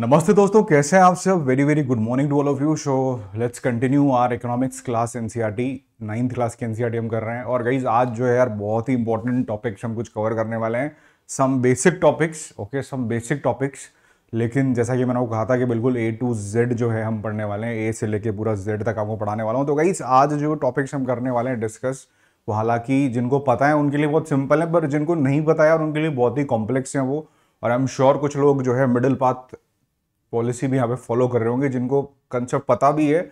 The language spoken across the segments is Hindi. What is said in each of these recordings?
नमस्ते दोस्तों कैसे हैं आप सब very very good morning to all of you so let's continue our economics class in ninth class की एन e हम कर रहे हैं और गाइज आज जो है यार बहुत ही इंपॉर्टेंट टॉपिक्स हम कुछ कवर करने वाले हैं some basic topics okay some basic topics लेकिन जैसा कि मैंने आपको कहा था कि बिल्कुल ए टू जेड जो है हम पढ़ने वाले हैं ए से लेके पूरा जेड तक आपको पढ़ाने वाला हूँ तो गाइज आज जो टॉपिक्स हम करने वाले हैं डिस्कस वो हालांकि जिनको पता है उनके लिए बहुत सिंपल है पर जिनको नहीं पता है और उनके लिए बहुत ही कॉम्प्लेक्स हैं वो और आई एम श्योर कुछ लोग जो है मिडिल पाथ पॉलिसी भी यहाँ पे फॉलो कर रहे होंगे जिनको कंसेप्ट पता भी है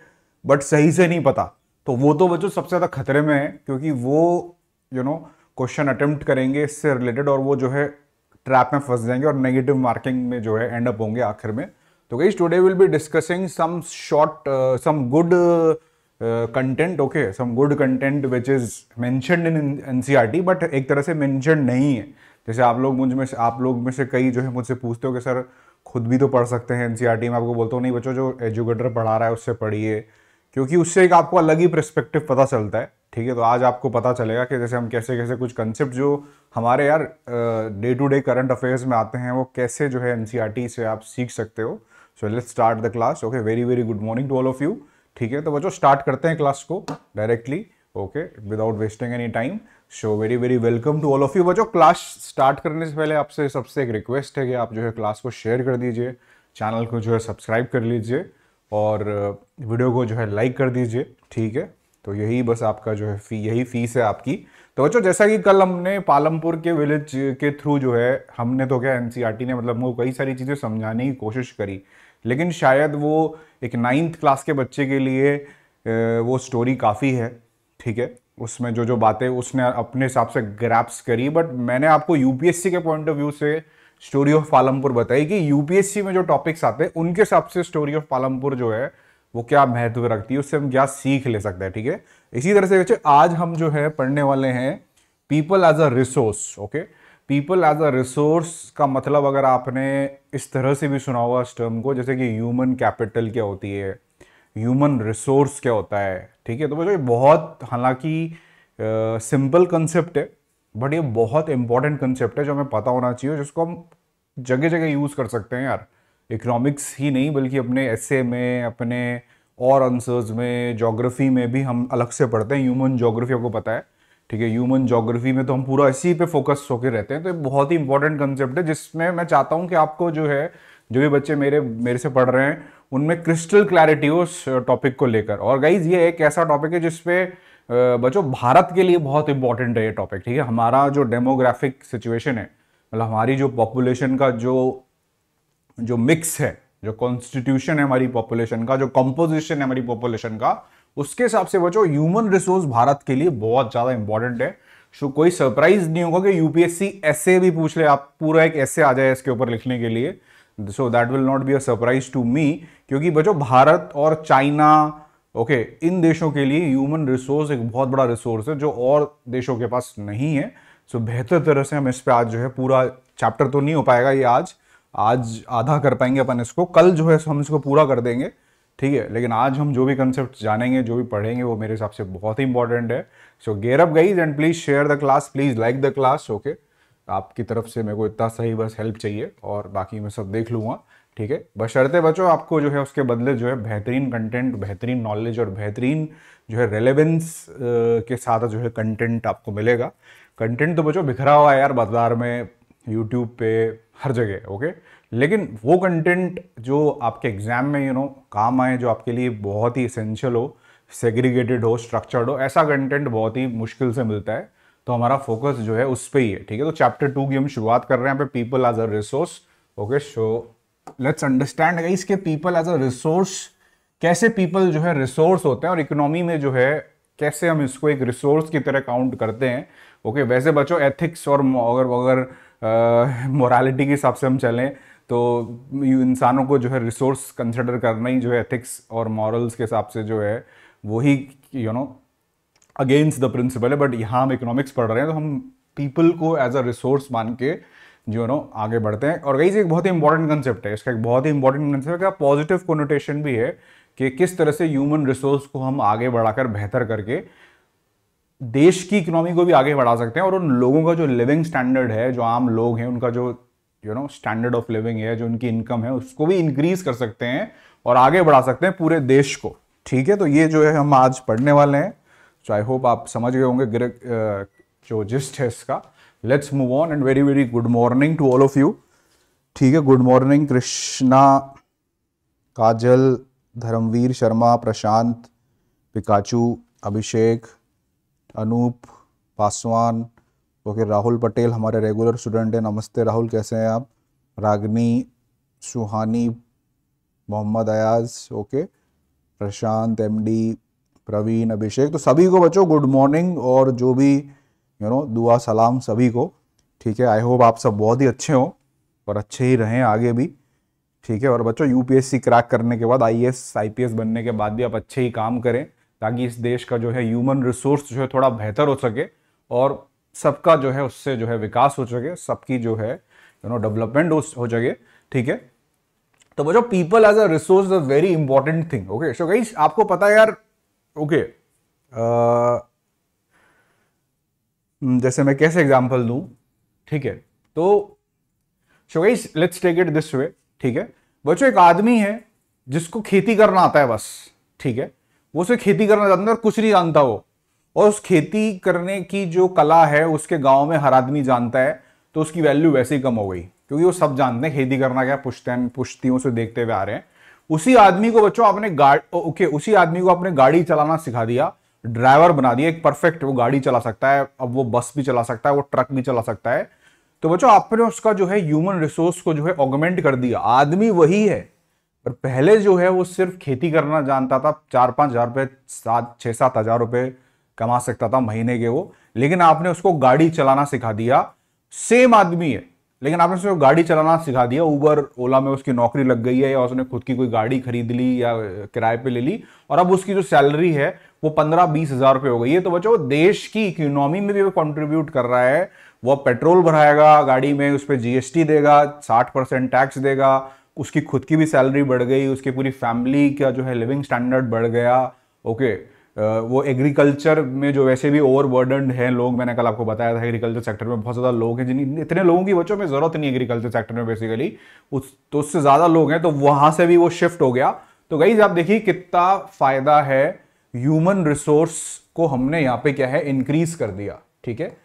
बट सही से नहीं पता तो वो तो बच्चों सबसे ज़्यादा खतरे में है क्योंकि वो यू नो क्वेश्चन अटेम्प्ट करेंगे इससे रिलेटेड और वो जो है ट्रैप में फंस जाएंगे और नेगेटिव मार्किंग में जो है एंड अप होंगे आखिर में तो गई today will be discussing some short some good content okay some good content which is mentioned in N C R T but एक तरह से मैंशनड नहीं है जैसे आप लोग मुझ में से आप लोग में से कई जो है मुझसे पूछते हो कि सर खुद भी तो पढ़ सकते हैं एन में आपको बोलता हूँ नहीं बच्चों जो एजुकेटर पढ़ा रहा है उससे पढ़िए क्योंकि उससे एक आपको अलग ही प्रस्पेक्टिव पता चलता है ठीक है तो आज आपको पता चलेगा कि जैसे हम कैसे कैसे कुछ कंसेप्ट जो हमारे यार day to day current affairs में आते हैं वो कैसे जो है एन से आप सीख सकते हो so let's start the class okay very very good morning to all of you ठीक है तो बच्चों स्टार्ट करते हैं क्लास को directly okay without wasting any time so very very welcome to all of you बच्चों क्लास स्टार्ट करने से पहले आपसे सबसे एक रिक्वेस्ट है कि आप जो है क्लास को शेयर कर दीजिए चैनल को जो है सब्सक्राइब कर लीजिए और वीडियो uh, को जो है लाइक कर दीजिए ठीक है तो यही बस आपका जो है फी यही फीस है आपकी तो बच्चों जैसा कि कल हमने पालमपुर के विलेज के थ्रू जो है हमने तो क्या एनसीईआरटी e ने मतलब हमको कई सारी चीज़ें समझाने की कोशिश करी लेकिन शायद वो एक नाइन्थ क्लास के बच्चे के लिए uh, वो स्टोरी काफ़ी है ठीक है उसमें जो जो बातें उसने अपने हिसाब से ग्रैप्स करी बट मैंने आपको यूपीएससी के पॉइंट ऑफ व्यू से स्टोरी ऑफ पालमपुर बताई कि यूपीएससी में जो टॉपिक्स आते हैं उनके हिसाब से स्टोरी ऑफ पालमपुर जो है वो क्या महत्व रखती है उससे हम क्या सीख ले सकते हैं ठीक है थीके? इसी तरह से बच्चे आज हम जो है पढ़ने वाले हैं people as a resource okay people as a resource का मतलब अगर आपने इस तरह से भी सुना होगा इस टर्म को जैसे कि ह्यूमन कैपिटल क्या होती है ह्यूमन रिसोर्स क्या होता है ठीक है तो बच्चों ये बहुत हालांकि सिंपल कंसेप्ट है बट ये बहुत इंपॉर्टेंट कंसेप्ट है जो हमें पता होना चाहिए जिसको हम जगह जगह यूज़ कर सकते हैं यार इकोनॉमिक्स ही नहीं बल्कि अपने ऐसे में अपने और आंसर्स में जोग्राफी में भी हम अलग से पढ़ते हैं ह्यूमन जोग्राफी आपको पता है ठीक है ह्यूमन जोग्राफी में तो हम पूरा इसी पे फोकस होकर रहते हैं तो ये बहुत ही इंपॉर्टेंट कंसेप्ट है जिसमें मैं चाहता हूँ कि आपको जो है जो भी बच्चे मेरे मेरे से पढ़ रहे हैं उनमें क्रिस्टल क्लैरिटी हो उस टॉपिक को लेकर और गाइज ये एक ऐसा टॉपिक है जिसपे बच्चों भारत के लिए बहुत इंपॉर्टेंट है ये टॉपिक ठीक है हमारा जो डेमोग्राफिक सिचुएशन है मतलब हमारी जो पॉपुलेशन का जो जो मिक्स है जो कॉन्स्टिट्यूशन है हमारी पॉपुलेशन का जो कंपोजिशन है हमारी पॉपुलेशन का उसके हिसाब से बच्चों ह्यूमन रिसोर्स भारत के लिए बहुत ज़्यादा इंपॉर्टेंट है सो कोई सरप्राइज नहीं होगा कि यूपीएससी ऐसे भी पूछ ले आप पूरा एक ऐसे आ जाए इसके ऊपर लिखने के लिए so that will not be a surprise to me क्योंकि बच्चों भारत और चाइना ओके okay, इन देशों के लिए ह्यूमन रिसोर्स एक बहुत बड़ा रिसोर्स है जो और देशों के पास नहीं है सो so, बेहतर तरह से हम इस पर आज जो है पूरा चैप्टर तो नहीं हो पाएगा ये आज आज आधा कर पाएंगे अपन इसको कल जो है हम इसको पूरा कर देंगे ठीक है लेकिन आज हम जो भी कंसेप्ट जानेंगे जो भी पढ़ेंगे वो मेरे हिसाब से बहुत ही इंपॉर्टेंट है so gear up guys and please share the class please like the class okay आपकी तरफ से मेरे को इतना सही बस हेल्प चाहिए और बाकी मैं सब देख लूँगा ठीक है बशर्ते बचो आपको जो है उसके बदले जो है बेहतरीन कंटेंट बेहतरीन नॉलेज और बेहतरीन जो है रेलेवेंस के साथ जो है कंटेंट आपको मिलेगा कंटेंट तो बचो बिखरा हुआ है यार बाजार में यूट्यूब पे हर जगह ओके लेकिन वो कंटेंट जो आपके एग्ज़ाम में यू नो काम आए जो आपके लिए बहुत ही इसेंशियल हो सेग्रीगेटेड हो स्ट्रक्चर्ड हो ऐसा कंटेंट बहुत ही मुश्किल से मिलता है तो हमारा फोकस जो है उस पर ही है ठीक है तो चैप्टर टू की हम शुरुआत कर रहे हैं पे people as a resource okay so let's understand इसके पीपल एज अ रिसोर्स कैसे पीपल जो है रिसोर्स होते हैं और इकोनॉमी में जो है कैसे हम इसको एक रिसोर्स की तरह काउंट करते हैं ओके okay, वैसे बच्चों एथिक्स और अगर अगर मोरालिटी के हिसाब से हम चलें तो इंसानों को जो है रिसोर्स कंसिडर करना ही जो है एथिक्स और मॉरल्स के हिसाब से जो है वही you know against the principle है बट यहाँ हम इकोनॉमिक्स पढ़ रहे हैं तो हम पीपल को एज अ रिसोर्स मान के जो नो आगे बढ़ते हैं और गई एक बहुत ही इंपॉर्टेंट कंसेप्ट है इसका एक बहुत ही इंपॉर्टेंट कंसेप्ट है पॉजिटिव कोनोटेशन भी है कि किस तरह से ह्यूमन रिसोर्स को हम आगे बढ़ाकर बेहतर करके देश की इकोनॉमी को भी आगे बढ़ा सकते हैं और उन लोगों का जो लिविंग स्टैंडर्ड है जो आम लोग हैं उनका जो you know standard of living है जो उनकी इनकम है उसको भी इंक्रीज कर सकते हैं और आगे बढ़ा सकते हैं पूरे देश को ठीक है तो ये जो है हम आज पढ़ने वाले हैं सो आई होप आप समझ गए होंगे जो जिस्ट है इसका let's move on and very very good morning to all of you ठीक है good morning Krishna Kajal Dharamvir Sharma Prashant Pikachu Abhishek Anoop Paswan okay Rahul Patel हमारे रेगुलर स्टूडेंट हैं नमस्ते राहुल कैसे हैं आप रागनी सुहानी मोहम्मद अयाज ओके प्रशांत एमडी प्रवीण अभिषेक तो सभी को बच्चों गुड मॉर्निंग और जो भी यू नो दुआ सलाम सभी को ठीक है आई होप आप सब बहुत ही अच्छे हों और अच्छे ही रहें आगे भी ठीक है और बच्चों यूपीएससी क्रैक करने के बाद आईएएस आईपीएस बनने के बाद भी आप अच्छे ही काम करें ताकि इस देश का जो है ह्यूमन रिसोर्स जो है थोड़ा बेहतर हो सके और सबका जो है उससे जो है विकास हो सके सबकी जो है यू नो डेवलपमेंट हो सके ठीक है तो बच्चों people as a resource a very important thing okay so गई आपको पता है यार ओके हम्म, जैसे मैं कैसे एग्जांपल दूं ठीक है तो so guys let's take it this way ठीक है बच्चों एक आदमी है जिसको खेती करना आता है बस ठीक है वो उसे खेती करना जानता है और कुछ नहीं जानता वो और उस खेती करने की जो कला है उसके गांव में हर आदमी जानता है तो उसकी वैल्यू वैसे ही कम हो गई क्योंकि वो सब जानते हैं खेती करना क्या पुश्तैन पुश्तियों से देखते हुए आ रहे हैं उसी आदमी को बच्चों आपने गाड़ी ओके उसी आदमी को आपने गाड़ी चलाना सिखा दिया ड्राइवर बना दिया एक परफेक्ट वो गाड़ी चला सकता है अब वो बस भी चला सकता है वो ट्रक भी चला सकता है तो बच्चों आपने उसका जो है ह्यूमन रिसोर्स को जो है ऑगमेंट कर दिया आदमी वही है पर पहले जो है वो सिर्फ खेती करना जानता था चार पांच हज़ार रुपये सात छह सात हज़ार रुपये कमा सकता था महीने के वो लेकिन आपने उसको गाड़ी चलाना सिखा दिया सेम आदमी है लेकिन आपने उसको गाड़ी चलाना सिखा दिया ऊबर ओला में उसकी नौकरी लग गई है या उसने खुद की कोई गाड़ी खरीद ली या किराए पे ले ली और अब उसकी जो सैलरी है वो पंद्रह बीस हज़ार रुपये हो गई है तो बच्चों देश की इकोनॉमी में भी वो कंट्रीब्यूट कर रहा है वो पेट्रोल भराएगा गाड़ी में उस पर जीएसटी देगा साठ परसेंट टैक्स देगा उसकी खुद की भी सैलरी बढ़ गई उसकी पूरी फैमिली का जो है लिविंग स्टैंडर्ड बढ़ गया ओके okay. वो एग्रीकल्चर में जो वैसे भी ओवरबर्डन है लोग मैंने कल आपको बताया था एग्रीकल्चर सेक्टर में बहुत ज़्यादा लोग हैं जिन इतने लोगों की बच्चों में ज़रूरत नहीं एग्रीकल्चर सेक्टर में बेसिकली उस तो उससे ज़्यादा लोग हैं तो वहाँ से भी वो शिफ्ट हो गया तो गई आप देखिए कितना फ़ायदा है ह्यूमन रिसोर्स को हमने यहाँ पे क्या है इंक्रीज कर दिया ठीक है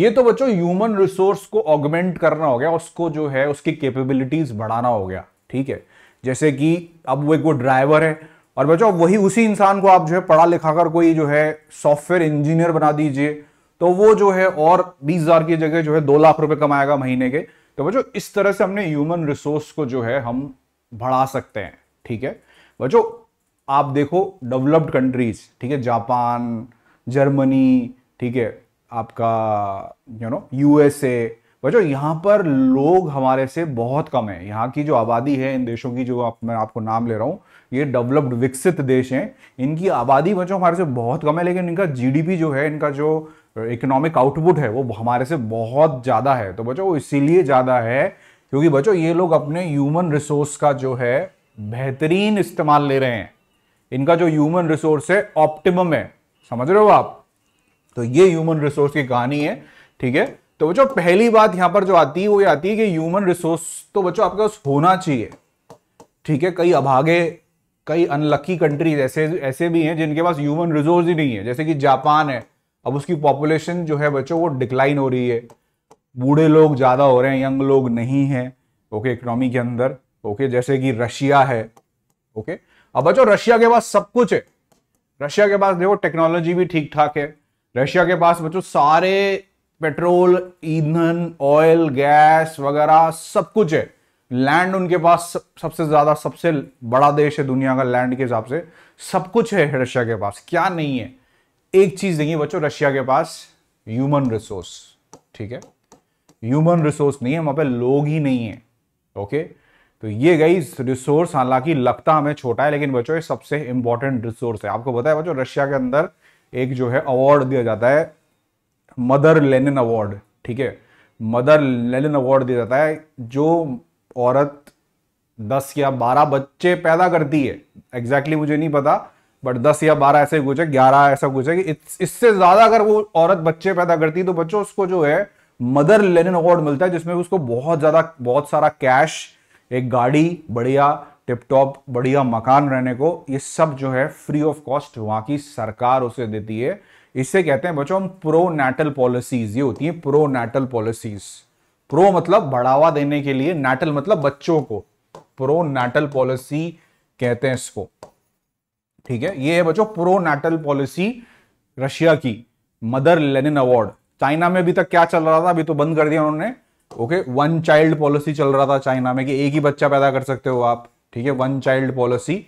ये तो बच्चों ह्यूमन रिसोर्स को ऑगमेंट करना हो गया उसको जो है उसकी कैपेबिलिटीज बढ़ाना हो गया ठीक है जैसे कि अब वो एक वो ड्राइवर है और बच्चों वही उसी इंसान को आप जो है पढ़ा लिखा कर कोई जो है सॉफ्टवेयर इंजीनियर बना दीजिए तो वो जो है और बीस हजार की जगह जो है दो लाख रुपए कमाएगा महीने के तो बच्चों इस तरह से हमने ह्यूमन रिसोर्स को जो है हम बढ़ा सकते हैं ठीक है बच्चों आप देखो डेवलप्ड कंट्रीज ठीक है जापान जर्मनी ठीक है आपका यू नो यूएसए बच्चों यहाँ पर लोग हमारे से बहुत कम है यहाँ की जो आबादी है इन देशों की जो आप मैं आपको नाम ले रहा हूँ ये डेवलप्ड विकसित देश हैं इनकी आबादी बच्चों हमारे से बहुत कम है लेकिन इनका जीडीपी जो है इनका जो इकोनॉमिक आउटपुट है वो हमारे से बहुत ज़्यादा है तो बच्चों वो इसीलिए ज़्यादा है क्योंकि बच्चों ये लोग अपने ह्यूमन रिसोर्स का जो है बेहतरीन इस्तेमाल ले रहे हैं इनका जो ह्यूमन रिसोर्स है ऑप्टिमम है समझ रहे हो आप तो ये ह्यूमन रिसोर्स की कहानी है ठीक है तो बच्चों पहली बात यहां पर जो आती है वो ये आती है कि ह्यूमन रिसोर्स तो बच्चों आपके पास होना चाहिए ठीक है कई अभागे कई अनलक्की कंट्रीज ऐसे ऐसे भी हैं जिनके पास ह्यूमन रिसोर्स ही नहीं है जैसे कि जापान है अब उसकी पॉपुलेशन जो है बच्चों वो डिक्लाइन हो रही है बूढ़े लोग ज़्यादा हो रहे हैं यंग लोग नहीं हैं ओके इकोनॉमी के अंदर ओके जैसे कि रशिया है ओके अब बच्चों रशिया के पास सब कुछ है रशिया के पास देखो टेक्नोलॉजी भी ठीक ठाक है रशिया के पास बच्चों सारे पेट्रोल ईंधन ऑयल गैस वगैरह सब कुछ है लैंड उनके पास सबसे ज्यादा सबसे बड़ा देश है दुनिया का लैंड के हिसाब से सब कुछ है रशिया के पास क्या नहीं है एक चीज नहीं है बच्चों रशिया के पास ह्यूमन रिसोर्स ठीक है ह्यूमन रिसोर्स नहीं है वहां पे लोग ही नहीं है ओके तो ये गई रिसोर्स हालांकि लगता हमें छोटा है लेकिन बच्चों ये सबसे इंपॉर्टेंट रिसोर्स है आपको बताया बच्चों रशिया के अंदर एक जो है अवार्ड दिया जाता है मदर लेनिन अवार्ड ठीक है मदर लेनिन अवार्ड दिया जाता है जो औरत दस या बारह बच्चे पैदा करती है एग्जैक्टली exactly मुझे नहीं पता बट दस या बारह ऐसे कुछ है ग्यारह ऐसा कुछ है कि इससे ज्यादा अगर वो औरत बच्चे पैदा करती है तो बच्चों उसको जो है मदर लेनिन अवार्ड मिलता है जिसमें उसको बहुत ज्यादा बहुत सारा कैश एक गाड़ी बढ़िया टिप टॉप बढ़िया मकान रहने को ये सब जो है फ्री ऑफ कॉस्ट वहां की सरकार उसे देती है इससे कहते हैं बच्चों हम प्रो नेटल पॉलिसीज ये होती है प्रो नेटल पॉलिसीज़ प्रो मतलब बढ़ावा देने के लिए नेटल मतलब बच्चों को प्रो नैटल पॉलिसी कहते हैं इसको ठीक है ये है बच्चों प्रो नैटल पॉलिसी रशिया की मदर लेनिन अवार्ड चाइना में अभी तक क्या चल रहा था अभी तो बंद कर दिया उन्होंने ओके वन चाइल्ड पॉलिसी चल रहा था चाइना में कि एक ही बच्चा पैदा कर सकते हो आप ठीक है वन चाइल्ड पॉलिसी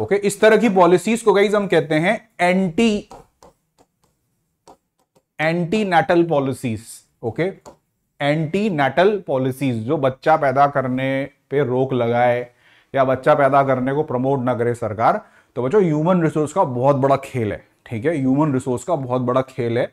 ओके इस तरह की पॉलिसीज को गाइज हम कहते हैं anti anti natal policies okay anti natal policies जो बच्चा पैदा करने पे रोक लगाए या बच्चा पैदा करने को प्रमोट ना करे सरकार तो बच्चों ह्यूमन रिसोर्स का बहुत बड़ा खेल है ठीक है ह्यूमन रिसोर्स का बहुत बड़ा खेल है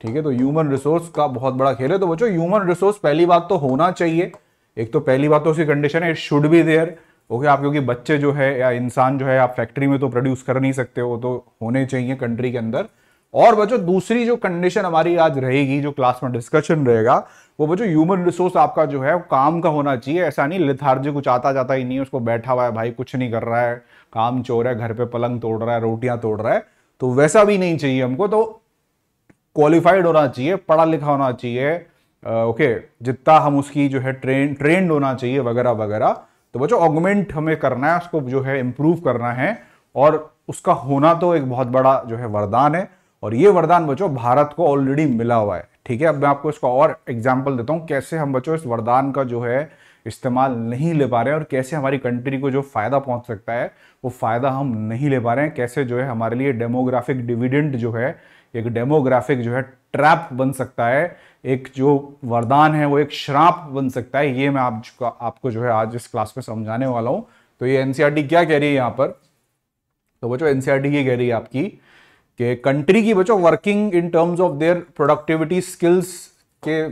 ठीक है तो ह्यूमन रिसोर्स का बहुत बड़ा खेल है तो बच्चों ह्यूमन रिसोर्स पहली बात तो होना चाहिए एक तो पहली बात तो उसकी कंडीशन है it should be there okay आप क्योंकि बच्चे जो है या इंसान जो है आप फैक्ट्री में तो प्रोड्यूस कर नहीं सकते हो तो होने चाहिए कंट्री के अंदर और बच्चों दूसरी जो कंडीशन हमारी आज रहेगी जो क्लास में डिस्कशन रहेगा वो बच्चों ह्यूमन रिसोर्स आपका जो है काम का होना चाहिए ऐसा नहीं लिथार्जी कुछ आता जाता ही नहीं उसको बैठा हुआ है भाई कुछ नहीं कर रहा है काम चोर है घर पे पलंग तोड़ रहा है रोटियां तोड़ रहा है तो वैसा भी नहीं चाहिए हमको तो क्वालिफाइड होना चाहिए पढ़ा लिखा होना चाहिए ओके जितना हम उसकी जो है ट्रेन ट्रेंड होना चाहिए वगैरह वगैरह तो बच्चों ऑगमेंट हमें करना है उसको जो है इम्प्रूव करना है और उसका होना तो एक बहुत बड़ा जो है वरदान है और ये वरदान बच्चों भारत को ऑलरेडी मिला हुआ है ठीक है अब मैं आपको इसका और एग्जाम्पल देता हूँ कैसे हम बच्चों इस वरदान का जो है इस्तेमाल नहीं ले पा रहे हैं और कैसे हमारी कंट्री को जो फ़ायदा पहुंच सकता है वो फ़ायदा हम नहीं ले पा रहे हैं कैसे जो है हमारे लिए डेमोग्राफिक डिविडेंट जो है एक डेमोग्राफिक जो है ट्रैप बन सकता है एक जो वरदान है वो एक श्राप बन सकता है ये मैं आप आपको जो है आज इस क्लास में समझाने वाला हूँ तो ये एनसीआरटी e क्या कह रही है यहाँ पर तो बच्चों एनसीआरटी e ये कह रही है आपकी कि कंट्री की बच्चों working in terms of their productivity skills के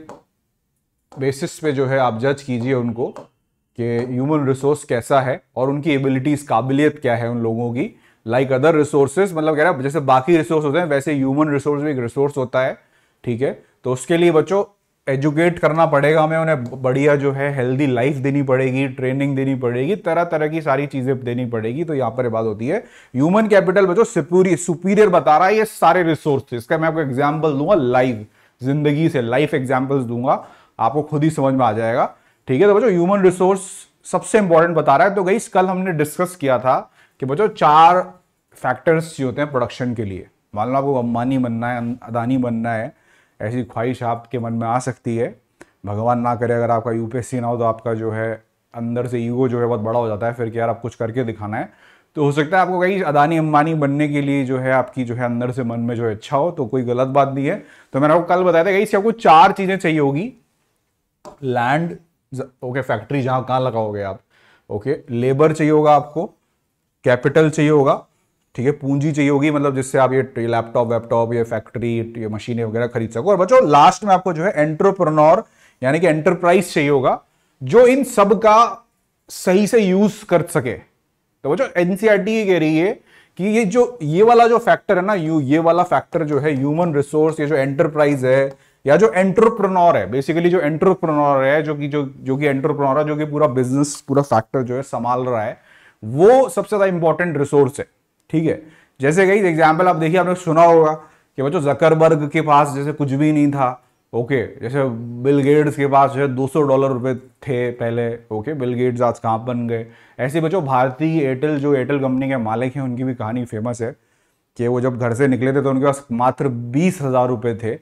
बेसिस पे जो है आप जज कीजिए उनको कि ह्यूमन रिसोर्स कैसा है और उनकी एबिलिटीज़ काबिलियत क्या है उन लोगों की लाइक अदर रिसोर्सेज मतलब कह रहा है जैसे बाकी रिसोर्स होते हैं वैसे ह्यूमन रिसोर्स भी एक रिसोर्स होता है ठीक है तो उसके लिए बच्चों एजुकेट करना पड़ेगा हमें उन्हें बढ़िया जो है हेल्दी लाइफ देनी पड़ेगी ट्रेनिंग देनी पड़ेगी तरह तरह की सारी चीज़ें देनी पड़ेगी तो यहाँ पर बात होती है ह्यूमन कैपिटल बच्चों सुपीरियर सुपीरियर बता रहा है ये सारे रिसोर्स इसका मैं आपको एग्जाम्पल दूंगा लाइव जिंदगी से लाइफ एग्जाम्पल्स दूंगा आपको खुद ही समझ में आ जाएगा ठीक है तो बच्चों ह्यूमन रिसोर्स सबसे इंपॉर्टेंट बता रहा है तो गई कल हमने डिस्कस किया था कि बच्चों चार फैक्टर्स जो होते हैं प्रोडक्शन के लिए मान लो आपको अंबानी बनना है अं-, अदानी बनना है ऐसी ख्वाहिश आपके मन में आ सकती है भगवान ना करे अगर आपका यूपीएससी ना हो तो आपका जो है अंदर से ईगो जो है बहुत बड़ा हो जाता है फिर कि यार आप कुछ करके दिखाना है तो हो सकता है आपको कहीं अदानी अम्बानी बनने के लिए जो है आपकी जो है अंदर से मन में जो है इच्छा हो तो कोई गलत बात नहीं है तो मैंने आपको कल बताया था से आपको चार चीज़ें चाहिए होगी लैंड ओके फैक्ट्री जहां कहाँ लगाओगे आप ओके लेबर चाहिए होगा आपको कैपिटल चाहिए होगा ठीक है पूंजी चाहिए होगी मतलब जिससे आप ये लैपटॉप वैपटॉप ये फैक्ट्री ये मशीनें वगैरह खरीद सको और बच्चों लास्ट में आपको जो है एंटरप्रनोर यानी कि एंटरप्राइज चाहिए होगा जो इन सब का सही से यूज कर सके तो बच्चों एनसीआरटी e कह रही है कि ये जो ये वाला जो फैक्टर है ना यू ये वाला फैक्टर जो है ह्यूमन रिसोर्स ये जो एंटरप्राइज है या जो एंटरप्रनोर है बेसिकली जो एंटरप्रनोर है जो कि जो जो कि एंटरप्रनोर है जो कि पूरा बिजनेस पूरा फैक्टर जो है संभाल रहा है वो सबसे ज्यादा इंपॉर्टेंट रिसोर्स है ठीक है जैसे कहीं एग्जाम्पल आप देखिए आपने सुना होगा कि बच्चों जकरबर्ग के पास जैसे कुछ भी नहीं था ओके जैसे बिल गेट्स के पास जो है 200 डॉलर रुपए थे पहले ओके बिल गेट्स आज कहाँ बन गए ऐसे बच्चों भारतीय एयरटेल जो एयरटेल कंपनी के मालिक हैं उनकी भी कहानी फेमस है कि वो जब घर से निकले थे तो उनके पास मात्र बीस हज़ार रुपये थे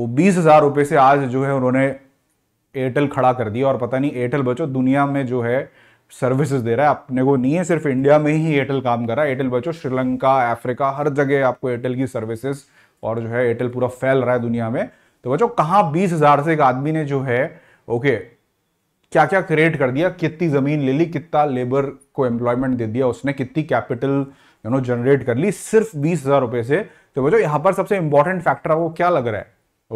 वो बीस हज़ार रुपये से आज जो है उन्होंने एयरटेल खड़ा कर दिया और पता नहीं एयरटेल बच्चों दुनिया में जो है सर्विसेज दे रहा है अपने को नहीं है सिर्फ इंडिया में ही एयरटेल काम कर रहा है एयरटेल बच्चों श्रीलंका अफ्रीका हर जगह आपको एयरटेल की सर्विसेज और जो है एयरटेल पूरा फैल रहा है दुनिया में तो बचो कहाँ बीस हज़ार से एक आदमी ने जो है ओके क्या क्या क्रिएट कर दिया कितनी ज़मीन ले ली कितना लेबर को एम्प्लॉयमेंट दे दिया उसने कितनी कैपिटल यू नो जनरेट कर ली सिर्फ बीस हज़ार रुपए से तो बचो यहाँ पर सबसे इंपॉर्टेंट फैक्टर आपको क्या लग रहा है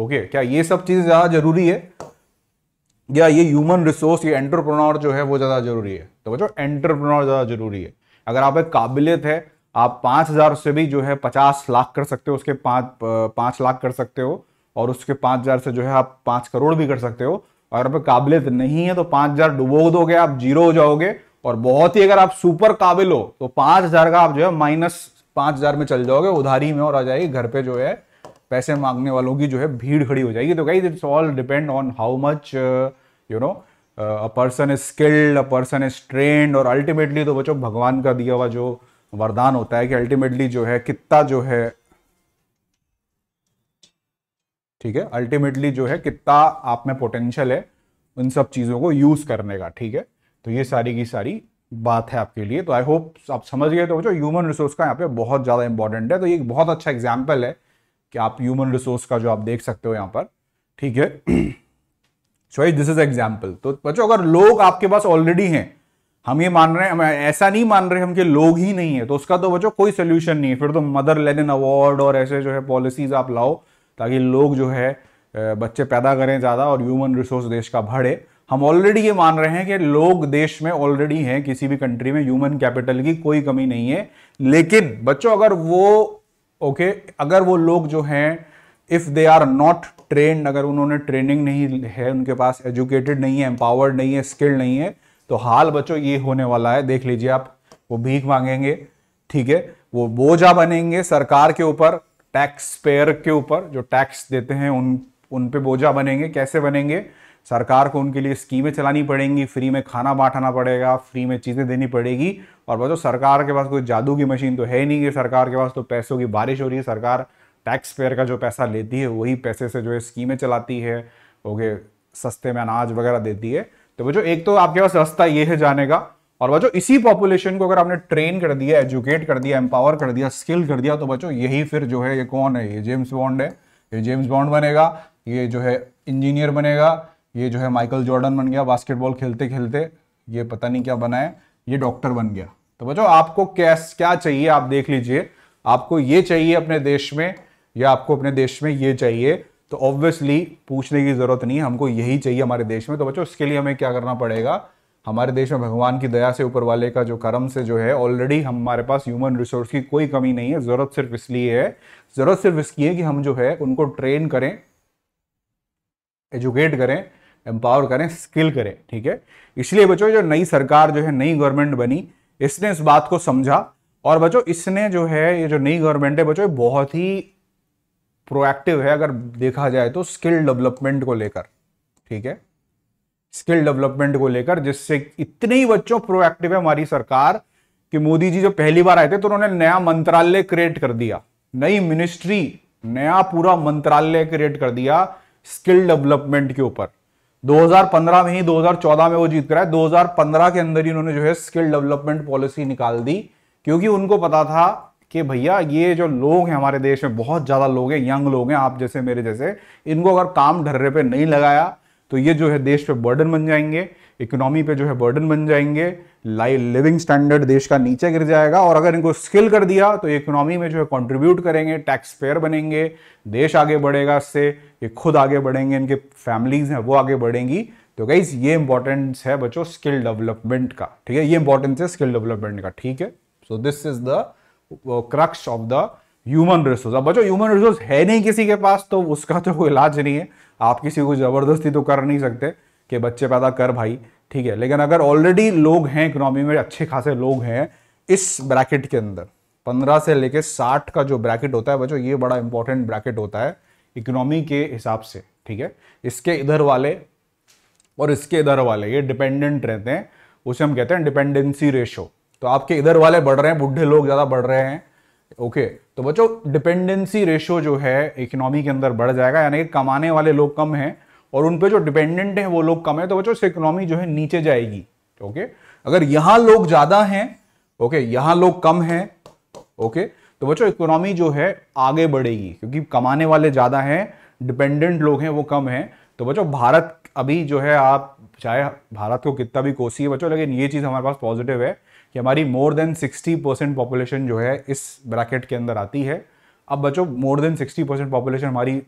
ओके क्या ये सब चीज़ ज़्यादा जरूरी है या ये ह्यूमन रिसोर्स ये एंटरप्रोनोर जो है वो ज़्यादा जरूरी है तो बच्चों एंटरप्रोनोर ज़्यादा जरूरी है अगर आप एक काबिलियत है आप पाँच हज़ार से भी जो है पचास लाख कर सकते हो उसके पाँच पांच लाख कर सकते हो और उसके पाँच हज़ार से जो है आप पाँच करोड़ भी कर सकते हो अगर आप काबिलियत नहीं है तो पाँच हज़ार डुबो दोगे आप जीरो हो जाओगे और बहुत ही अगर आप सुपर काबिल हो तो पाँच हज़ार का आप जो है माइनस पांच हज़ार में चल जाओगे उधारी में और आ जाएगी घर पे जो है पैसे मांगने वालों की जो है भीड़ खड़ी हो जाएगी तो guys it's all depend on how much you know a person is skilled a person is trained और अल्टीमेटली तो बच्चों भगवान का दिया हुआ जो वरदान होता है कि अल्टीमेटली जो है कितना जो है ठीक है अल्टीमेटली जो है कितना आप में पोटेंशियल है उन सब चीज़ों को यूज़ करने का ठीक है तो ये सारी की सारी बात है आपके लिए तो आई होप आप समझ गए तो बच्चों ह्यूमन रिसोर्स का यहाँ पे बहुत ज़्यादा इंपॉर्टेंट है तो ये बहुत अच्छा एग्जाम्पल है कि आप ह्यूमन रिसोर्स का जो आप देख सकते हो यहां पर ठीक है सो दिस इज एग्जाम्पल तो बच्चों अगर लोग आपके पास ऑलरेडी हैं हम ये मान रहे हैं ऐसा नहीं मान रहे हम कि लोग ही नहीं है तो उसका तो बच्चों कोई सोल्यूशन नहीं है फिर तो मदर लेनिन अवार्ड और ऐसे जो है पॉलिसीज आप लाओ ताकि लोग जो है बच्चे पैदा करें ज़्यादा और ह्यूमन रिसोर्स देश का बढ़े हम ऑलरेडी ये मान रहे हैं कि लोग देश में ऑलरेडी हैं किसी भी कंट्री में ह्यूमन कैपिटल की कोई कमी नहीं है लेकिन बच्चों अगर वो ओके अगर वो लोग जो हैं if they are not train अगर उन्होंने ट्रेनिंग नहीं है उनके पास एजुकेटेड नहीं है एम्पावर्ड नहीं है स्किल्ड नहीं है तो हाल बच्चों ये होने वाला है देख लीजिए आप वो भीख मांगेंगे ठीक है वो बोझा बनेंगे सरकार के ऊपर टैक्स पेयर के ऊपर जो टैक्स देते हैं उन उन पे बोझा बनेंगे कैसे बनेंगे सरकार को उनके लिए स्कीमें चलानी पड़ेंगी फ्री में खाना बांटना पड़ेगा फ्री में चीज़ें देनी पड़ेगी और बचो सरकार के पास कोई जादू की मशीन तो है नहीं कि सरकार के पास तो पैसों की बारिश हो रही है सरकार टैक्स पेयर का जो पैसा लेती है वही पैसे से जो है स्कीमें चलाती है ओके सस्ते में अनाज वगैरह देती है तो बच्चों एक तो आपके पास रास्ता ये है जाने का और बचो इसी पॉपुलेशन को अगर आपने ट्रेन कर दिया एजुकेट कर दिया एम्पावर कर दिया स्किल कर दिया तो बच्चों यही फिर जो है ये कौन है ये जेम्स बॉन्ड है ये जेम्स बॉन्ड बनेगा ये जो है इंजीनियर बनेगा ये जो है माइकल जॉर्डन बन गया बास्केटबॉल खेलते खेलते ये पता नहीं क्या बना है ये डॉक्टर बन गया तो बचो आपको कैस क्या चाहिए आप देख लीजिए आपको ये चाहिए अपने देश में या आपको अपने देश में ये चाहिए तो ऑब्वियसली पूछने की ज़रूरत नहीं है हमको यही चाहिए हमारे देश में तो बच्चों इसके लिए हमें क्या करना पड़ेगा हमारे देश में भगवान की दया से ऊपर वाले का जो कर्म से जो है ऑलरेडी हमारे पास ह्यूमन रिसोर्स की कोई कमी नहीं है ज़रूरत सिर्फ इसलिए है ज़रूरत सिर्फ इसकी है कि हम जो है उनको ट्रेन करें एजुकेट करें एम्पावर करें स्किल करें ठीक है इसलिए बच्चों जो नई सरकार जो है नई गवर्नमेंट बनी इसने इस बात को समझा और बच्चों इसने जो है ये जो नई गवर्नमेंट है बच्चों बहुत ही प्रोएक्टिव है अगर देखा जाए तो स्किल डेवलपमेंट को लेकर ठीक है स्किल डेवलपमेंट को लेकर जिससे इतने ही बच्चों प्रोएक्टिव है हमारी सरकार कि मोदी जी जो पहली बार आए थे तो उन्होंने नया मंत्रालय क्रिएट कर दिया नई मिनिस्ट्री नया पूरा मंत्रालय क्रिएट कर दिया स्किल डेवलपमेंट के ऊपर 2015 में ही 2014 में वो जीत कराए 2015 के अंदर ही उन्होंने जो है स्किल डेवलपमेंट पॉलिसी निकाल दी क्योंकि उनको पता था कि भैया ये जो लोग हैं हमारे देश में बहुत ज़्यादा लोग हैं यंग लोग हैं आप जैसे मेरे जैसे इनको अगर काम ढर्रे पे नहीं लगाया तो ये जो है देश पे बर्डन बन जाएंगे इकोनॉमी पे जो है बर्डन बन जाएंगे लिविंग स्टैंडर्ड देश का नीचे गिर जाएगा और अगर इनको स्किल कर दिया तो इकोनॉमी में जो है कंट्रीब्यूट करेंगे टैक्स पेयर बनेंगे देश आगे बढ़ेगा इससे ये खुद आगे बढ़ेंगे इनके फैमिलीज हैं वो आगे बढ़ेंगी तो गाइज ये इंपॉर्टेंस है बच्चों स्किल डेवलपमेंट का ठीक है ये इंपॉर्टेंस है स्किल डेवलपमेंट का ठीक है so this is the crux of the human resource अब बच्चों ह्यूमन रिसोर्स है नहीं किसी के पास तो उसका तो कोई इलाज नहीं है आप किसी को जबरदस्ती तो कर नहीं सकते कि बच्चे पैदा कर भाई ठीक है लेकिन अगर ऑलरेडी लोग हैं इकोनॉमी में अच्छे खासे लोग हैं इस ब्रैकेट के अंदर पंद्रह से लेके साठ का जो ब्रैकेट होता है बच्चों ये बड़ा इंपॉर्टेंट ब्रैकेट होता है इकोनॉमी के हिसाब से ठीक है इसके इधर वाले और इसके इधर वाले ये डिपेंडेंट रहते हैं उसे हम कहते हैं डिपेंडेंसी रेशो तो आपके इधर वाले बढ़ रहे हैं बुढ़े लोग ज़्यादा बढ़ रहे हैं ओके तो बच्चों डिपेंडेंसी रेशो जो है इकोनॉमी के अंदर बढ़ जाएगा यानी कि कमाने वाले लोग कम हैं और उन पे जो डिपेंडेंट हैं वो लोग कम है तो बच्चों इकोनॉमी जो है नीचे जाएगी ओके अगर यहां लोग ज़्यादा हैं ओके यहां लोग कम हैं ओके तो बच्चों इकोनॉमी जो है आगे बढ़ेगी क्योंकि कमाने वाले ज़्यादा हैं डिपेंडेंट लोग हैं वो कम हैं तो बच्चों भारत अभी जो है आप चाहे भारत को कितना भी कोसी है बच्चों लेकिन ये चीज़ हमारे पास पॉजिटिव है कि हमारी more than sixty percent population जो है इस ब्रैकेट के अंदर आती है अब बच्चों more than sixty percent population हमारी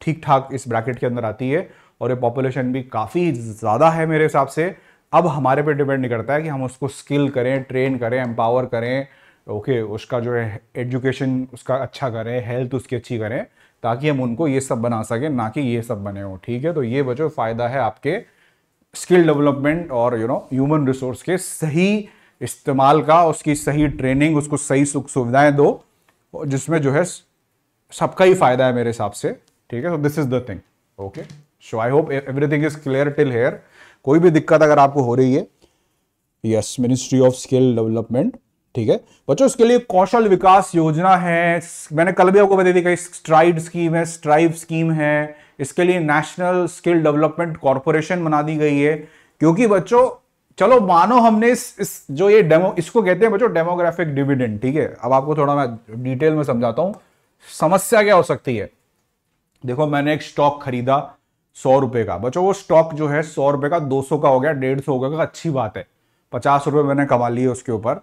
ठीक ठाक इस ब्रैकेट के अंदर आती है और ये पॉपुलेशन भी काफ़ी ज़्यादा है मेरे हिसाब से अब हमारे पे डिपेंड नहीं करता है कि हम उसको स्किल करें ट्रेन करें एम्पावर करें ओके उसका जो है एजुकेशन उसका अच्छा करें हेल्थ उसकी अच्छी करें ताकि हम उनको ये सब बना सकें ना कि ये सब बने हों ठीक है तो ये वजह फ़ायदा है आपके स्किल डेवलपमेंट और यू नो ह्यूमन रिसोर्स के सही इस्तेमाल का उसकी सही ट्रेनिंग उसको सही सुख सुविधाएं दो जिसमें जो है सबका ही फ़ायदा है मेरे हिसाब से ठीक है so this is the thing okay so I hope everything is clear till here कोई भी दिक्कत अगर आपको हो रही है yes ministry of skill development ठीक है बच्चों इसके लिए कौशल विकास योजना है मैंने कल भी आपको बताई थी कई स्ट्राइड स्कीम है स्ट्राइव स्कीम है इसके लिए नेशनल स्किल डेवलपमेंट कॉरपोरेशन बना दी गई है क्योंकि बच्चों चलो मानो हमने इस, इस जो ये डेमो इसको कहते हैं बच्चों डेमोग्राफिक डिविडेंड ठीक है अब आपको थोड़ा मैं डिटेल में समझाता हूँ समस्या क्या हो सकती है देखो मैंने एक स्टॉक खरीदा सौ रुपए का बच्चों वो स्टॉक जो है सौ रुपए का दो सौ का हो गया डेढ़ सौ हो गया अच्छी बात है पचास रुपये मैंने कमा लिए उसके ऊपर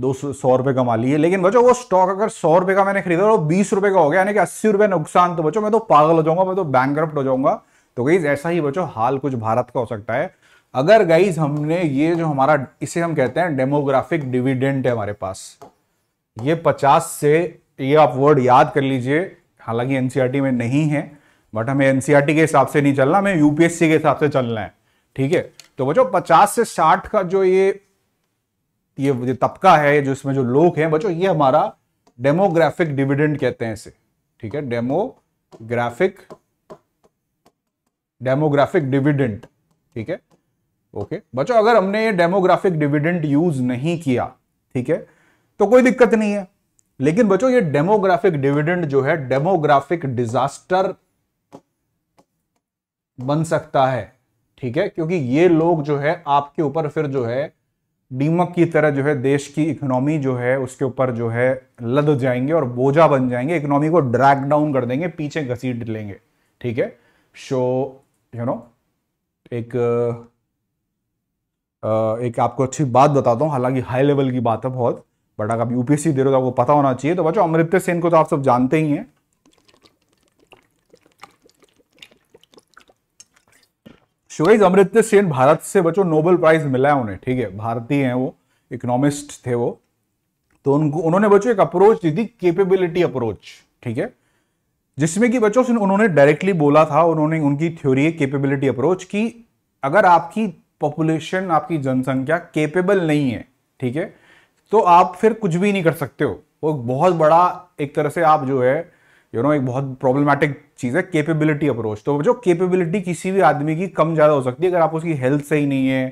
दो सौ सौ रुपये कमा लिए लेकिन बच्चों वो स्टॉक अगर सौ रुपए का मैंने खरीदा और तो बीस रुपए का हो गया यानी कि अस्सी रुपए नुकसान तो बचो मैं तो पागल हो जाऊंगा मैं तो बैंक हो जाऊंगा तो गईज ऐसा ही बच्चों हाल कुछ भारत का हो सकता है अगर गाइज हमने ये जो हमारा इसे हम कहते हैं डेमोग्राफिक डिविडेंट है हमारे पास ये पचास से ये आप वर्ड याद कर लीजिए हालांकि एनसीईआरटी में नहीं है बट हमें एनसीईआरटी के हिसाब से नहीं चलना हमें यूपीएससी के हिसाब से चलना है ठीक है तो बच्चों पचास से साठ का जो ये ये जो तबका है जो इसमें जो लोग हैं बच्चों ये हमारा डेमोग्राफिक डिविडेंड कहते हैं इसे ठीक है डेमोग्राफिक डेमोग्राफिक डिविडेंड ठीक है ओके बच्चों अगर हमने ये डेमोग्राफिक डिविडेंड यूज नहीं किया ठीक है तो कोई दिक्कत नहीं है लेकिन बच्चों ये डेमोग्राफिक डिविडेंड जो है डेमोग्राफिक डिजास्टर बन सकता है ठीक है क्योंकि ये लोग जो है आपके ऊपर फिर जो है दीमक की तरह जो है देश की इकोनॉमी जो है उसके ऊपर जो है लद जाएंगे और बोझा बन जाएंगे इकोनॉमी को ड्रैग डाउन कर देंगे पीछे घसीट लेंगे ठीक है शो यू नो एक एक आपको अच्छी बात बताता हूं हालांकि हाई लेवल की बात है बहुत बट अगर आप यूपीएससी दे रहे हो तो आपको पता होना चाहिए तो बच्चों अमृत्य सेन को तो आप सब जानते ही हैं शिवाइज अमृत्य सेन भारत से बच्चों नोबेल प्राइज मिला है उन्हें ठीक है भारतीय हैं वो इकोनॉमिस्ट थे वो तो उनको उन्होंने बच्चों एक अप्रोच दी थी केपेबिलिटी अप्रोच ठीक है जिसमें कि बच्चों उन्होंने डायरेक्टली बोला था उन्होंने उनकी थ्योरी है केपेबिलिटी अप्रोच की अगर आपकी पॉपुलेशन आपकी जनसंख्या केपेबल नहीं है ठीक है तो आप फिर कुछ भी नहीं कर सकते हो वो बहुत बड़ा एक तरह से आप जो है यू you नो know, एक बहुत प्रॉब्लमेटिक चीज़ है केपेबिलिटी अप्रोच तो जो केपेबिलिटी किसी भी आदमी की कम ज़्यादा हो सकती है अगर आप उसकी हेल्थ सही नहीं है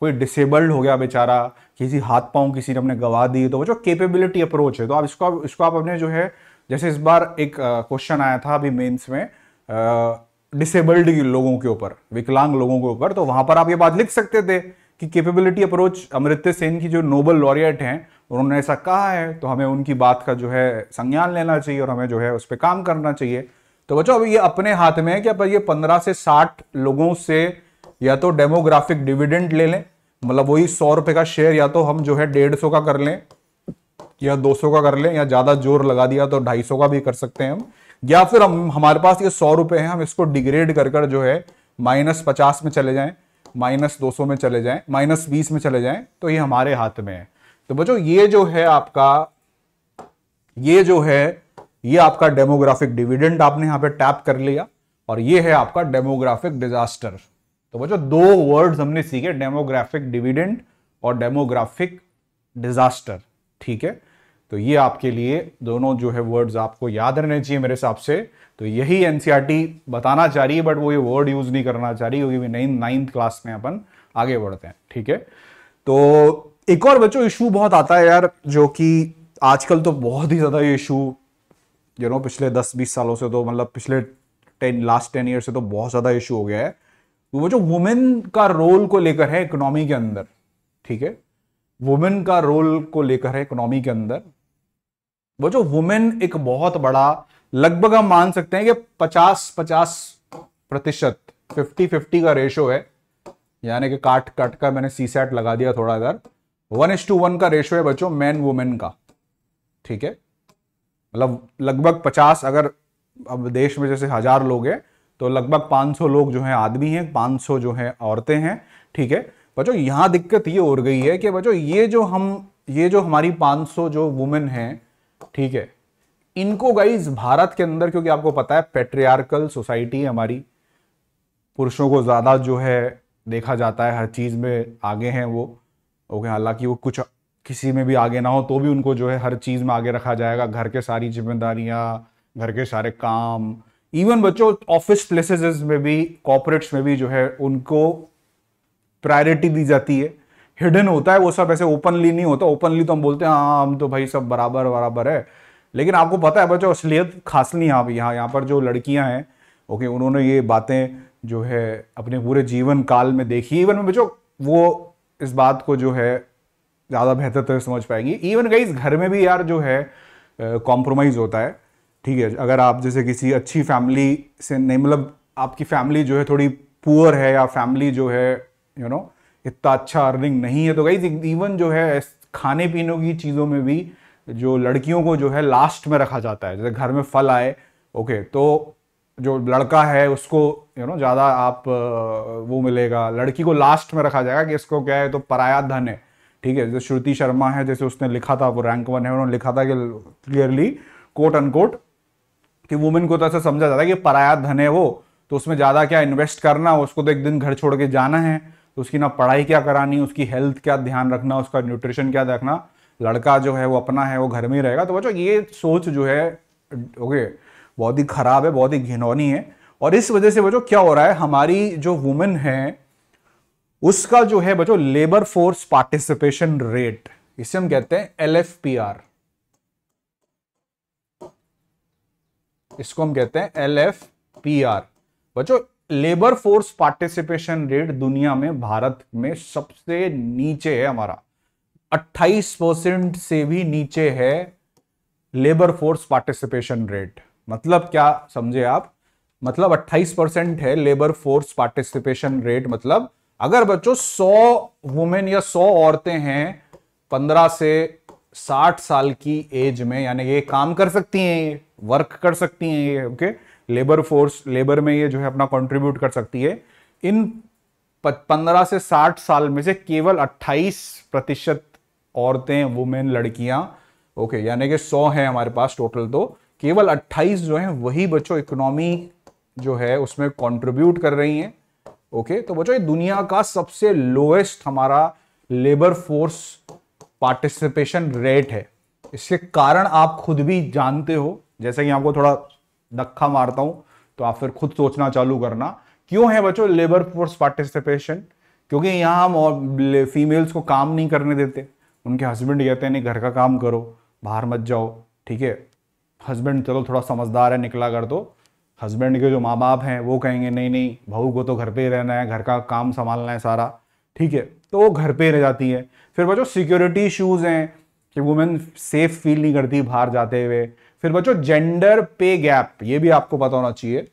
कोई डिसेबल्ड हो गया बेचारा किसी हाथ पाँव किसी ने अपने गवा दिए तो वो जो केपेबिलिटी अप्रोच है तो आप इसको आप इसको आप अपने जो है जैसे इस बार एक क्वेश्चन आया था अभी मेंस में डिसेबल्ड लोगों के ऊपर विकलांग लोगों के ऊपर तो वहां पर आप ये बात लिख सकते थे कि कैपेबिलिटी अप्रोच अमृत्य सेन की जो नोबल लॉरियट हैं उन्होंने ऐसा कहा है तो हमें उनकी बात का जो है संज्ञान लेना चाहिए और हमें जो है उस पर काम करना चाहिए तो बच्चों अभी ये अपने हाथ में है कि अपन ये पंद्रह से साठ लोगों से या तो डेमोग्राफिक डिविडेंड ले लें मतलब वही सौ रुपए का शेयर या तो हम जो है डेढ़ सौ का कर लें या दो सौ का कर लें या ज़्यादा जोर लगा दिया तो ढाई सौ का भी कर सकते हैं हम या फिर हम हमारे पास ये सौ रुपए हैं हम इसको डिग्रेड कर कर जो है माइनस पचास में चले जाएं माइनस दो में चले जाएं माइनस बीस में चले जाएं तो ये हमारे हाथ में है तो बच्चों ये जो है आपका ये जो है ये आपका डेमोग्राफिक डिविडेंड आपने यहां पे टैप कर लिया और ये है आपका डेमोग्राफिक डिजास्टर तो बच्चों दो वर्ड्स हमने सीखे डेमोग्राफिक डिविडेंड और डेमोग्राफिक डिजास्टर ठीक है तो ये आपके लिए दोनों जो है वर्ड्स आपको याद रहने चाहिए मेरे हिसाब से तो यही एन e बताना चाह रही है बट वो ये वर्ड यूज़ नहीं करना चाह रही क्योंकि नई नाइन्थ क्लास में अपन आगे बढ़ते हैं ठीक है तो एक और बच्चों इशू बहुत आता है यार जो कि आजकल तो बहुत ही ज़्यादा ये इशू यू नो पिछले दस बीस सालों से तो मतलब पिछले टेन लास्ट टेन ईयर से तो बहुत ज़्यादा इशू हो गया है तो वो जो वुमेन का रोल को लेकर है इकोनॉमी के अंदर ठीक है वुमेन का रोल को लेकर है इकोनॉमी के अंदर वो जो वुमेन एक बहुत बड़ा लगभग हम मान सकते हैं कि 50 50 प्रतिशत फिफ्टी फिफ्टी का रेशो है यानी कि काट काट का मैंने सी सेट लगा दिया थोड़ा इधर वन एस टू वन का रेशो है बच्चों मैन वुमेन का ठीक है मतलब लगभग पचास अगर अब देश में जैसे हजार लोग हैं तो लगभग 500 लोग जो हैं आदमी हैं 500 जो हैं औरतें हैं ठीक है बच्चों यहां दिक्कत ये हो गई है कि बच्चों ये जो हम ये जो हमारी 500 जो वुमेन हैं ठीक है इनको गाइज भारत के अंदर क्योंकि आपको पता है पेट्रियार्कल सोसाइटी हमारी पुरुषों को ज़्यादा जो है देखा जाता है हर चीज़ में आगे हैं वो ओके हालांकि वो कुछ किसी में भी आगे ना हो तो भी उनको जो है हर चीज़ में आगे रखा जाएगा घर के सारी जिम्मेदारियां घर के सारे काम इवन बच्चों ऑफिस प्लेसेस में भी कॉपोरेट्स में भी जो है उनको प्रायोरिटी दी जाती है हिडन होता है वो सब ऐसे ओपनली नहीं होता ओपनली तो हम बोलते हैं हाँ हम तो भाई सब बराबर बराबर है लेकिन आपको पता है बच्चों असलियत खास नहीं है यहाँ यहाँ पर जो लड़कियाँ हैं ओके उन्होंने ये बातें जो है अपने पूरे जीवन काल में देखी इवन में बच्चों वो इस बात को जो है ज़्यादा बेहतर तरह समझ पाएंगी इवन गई घर में भी यार जो है कॉम्प्रोमाइज़ होता है ठीक है अगर आप जैसे किसी अच्छी फैमिली से नहीं मतलब आपकी फैमिली जो है थोड़ी पुअर है या फैमिली जो है यू you नो know, इतना अच्छा अर्निंग नहीं है तो गाइज इवन जो है खाने पीने की चीज़ों में भी जो लड़कियों को जो है लास्ट में रखा जाता है जैसे घर में फल आए ओके तो जो लड़का है उसको यू नो ज़्यादा आप वो मिलेगा लड़की को लास्ट में रखा जाएगा कि इसको क्या है तो पराया धन है ठीक है जैसे श्रुति शर्मा है जैसे उसने लिखा था वो रैंक वन है उन्होंने लिखा था कि क्लियरली कोट अनकोट कि वुमेन को तो ऐसा समझा जाता है कि पराया धन है वो तो उसमें ज़्यादा क्या इन्वेस्ट करना उसको तो एक दिन घर छोड़ के जाना है तो उसकी ना पढ़ाई क्या करानी उसकी हेल्थ क्या ध्यान रखना उसका न्यूट्रिशन क्या देखना लड़का जो है वो अपना है वो घर में ही रहेगा तो बच्चों ये सोच जो है ओके बहुत ही ख़राब है बहुत ही घिनौनी है और इस वजह से बच्चों क्या हो रहा है हमारी जो वुमेन है उसका जो है बच्चों लेबर फोर्स पार्टिसिपेशन रेट इसे हम कहते हैं एल एफ पी आर इसको हम कहते हैं एल एफ पी आर बच्चों लेबर फोर्स पार्टिसिपेशन रेट दुनिया में भारत में सबसे नीचे है हमारा 28 परसेंट से भी नीचे है लेबर फोर्स पार्टिसिपेशन रेट मतलब क्या समझे आप मतलब 28 परसेंट है लेबर फोर्स पार्टिसिपेशन रेट मतलब अगर बच्चों 100 वुमेन या 100 औरतें हैं 15 से 60 साल की एज में यानी ये काम कर सकती हैं ये वर्क कर सकती हैं ये okay okay? Labour force labour में ये जो है अपना कंट्रीब्यूट कर सकती है इन 15 से 60 साल में से केवल 28 प्रतिशत औरतें वुमेन लड़कियां ओके यानी कि 100 है हमारे पास टोटल तो केवल 28 जो है वही बच्चों इकोनॉमी जो है उसमें कंट्रीब्यूट कर रही हैं ओके तो बच्चों ये दुनिया का सबसे लोएस्ट हमारा लेबर फोर्स पार्टिसिपेशन रेट है इसके कारण आप खुद भी जानते हो जैसे कि आपको थोड़ा धक्का मारता हूं तो आप फिर खुद सोचना चालू करना क्यों है बच्चों लेबर फोर्स पार्टिसिपेशन क्योंकि यहाँ हम और फीमेल्स को काम नहीं करने देते उनके हस्बैंड कहते हैं नहीं घर का काम करो बाहर मत जाओ ठीक है हस्बैंड चलो थोड़ा समझदार है निकला कर दो हस्बैंड के जो माँ बाप हैं वो कहेंगे नहीं नहीं बहू को तो घर पे ही रहना है घर का काम संभालना है सारा ठीक है तो वो घर पे ही रह जाती है फिर बच्चों सिक्योरिटी इशूज़ हैं कि वुमेन सेफ फील नहीं करती बाहर जाते हुए फिर बच्चों जेंडर पे गैप ये भी आपको पता होना चाहिए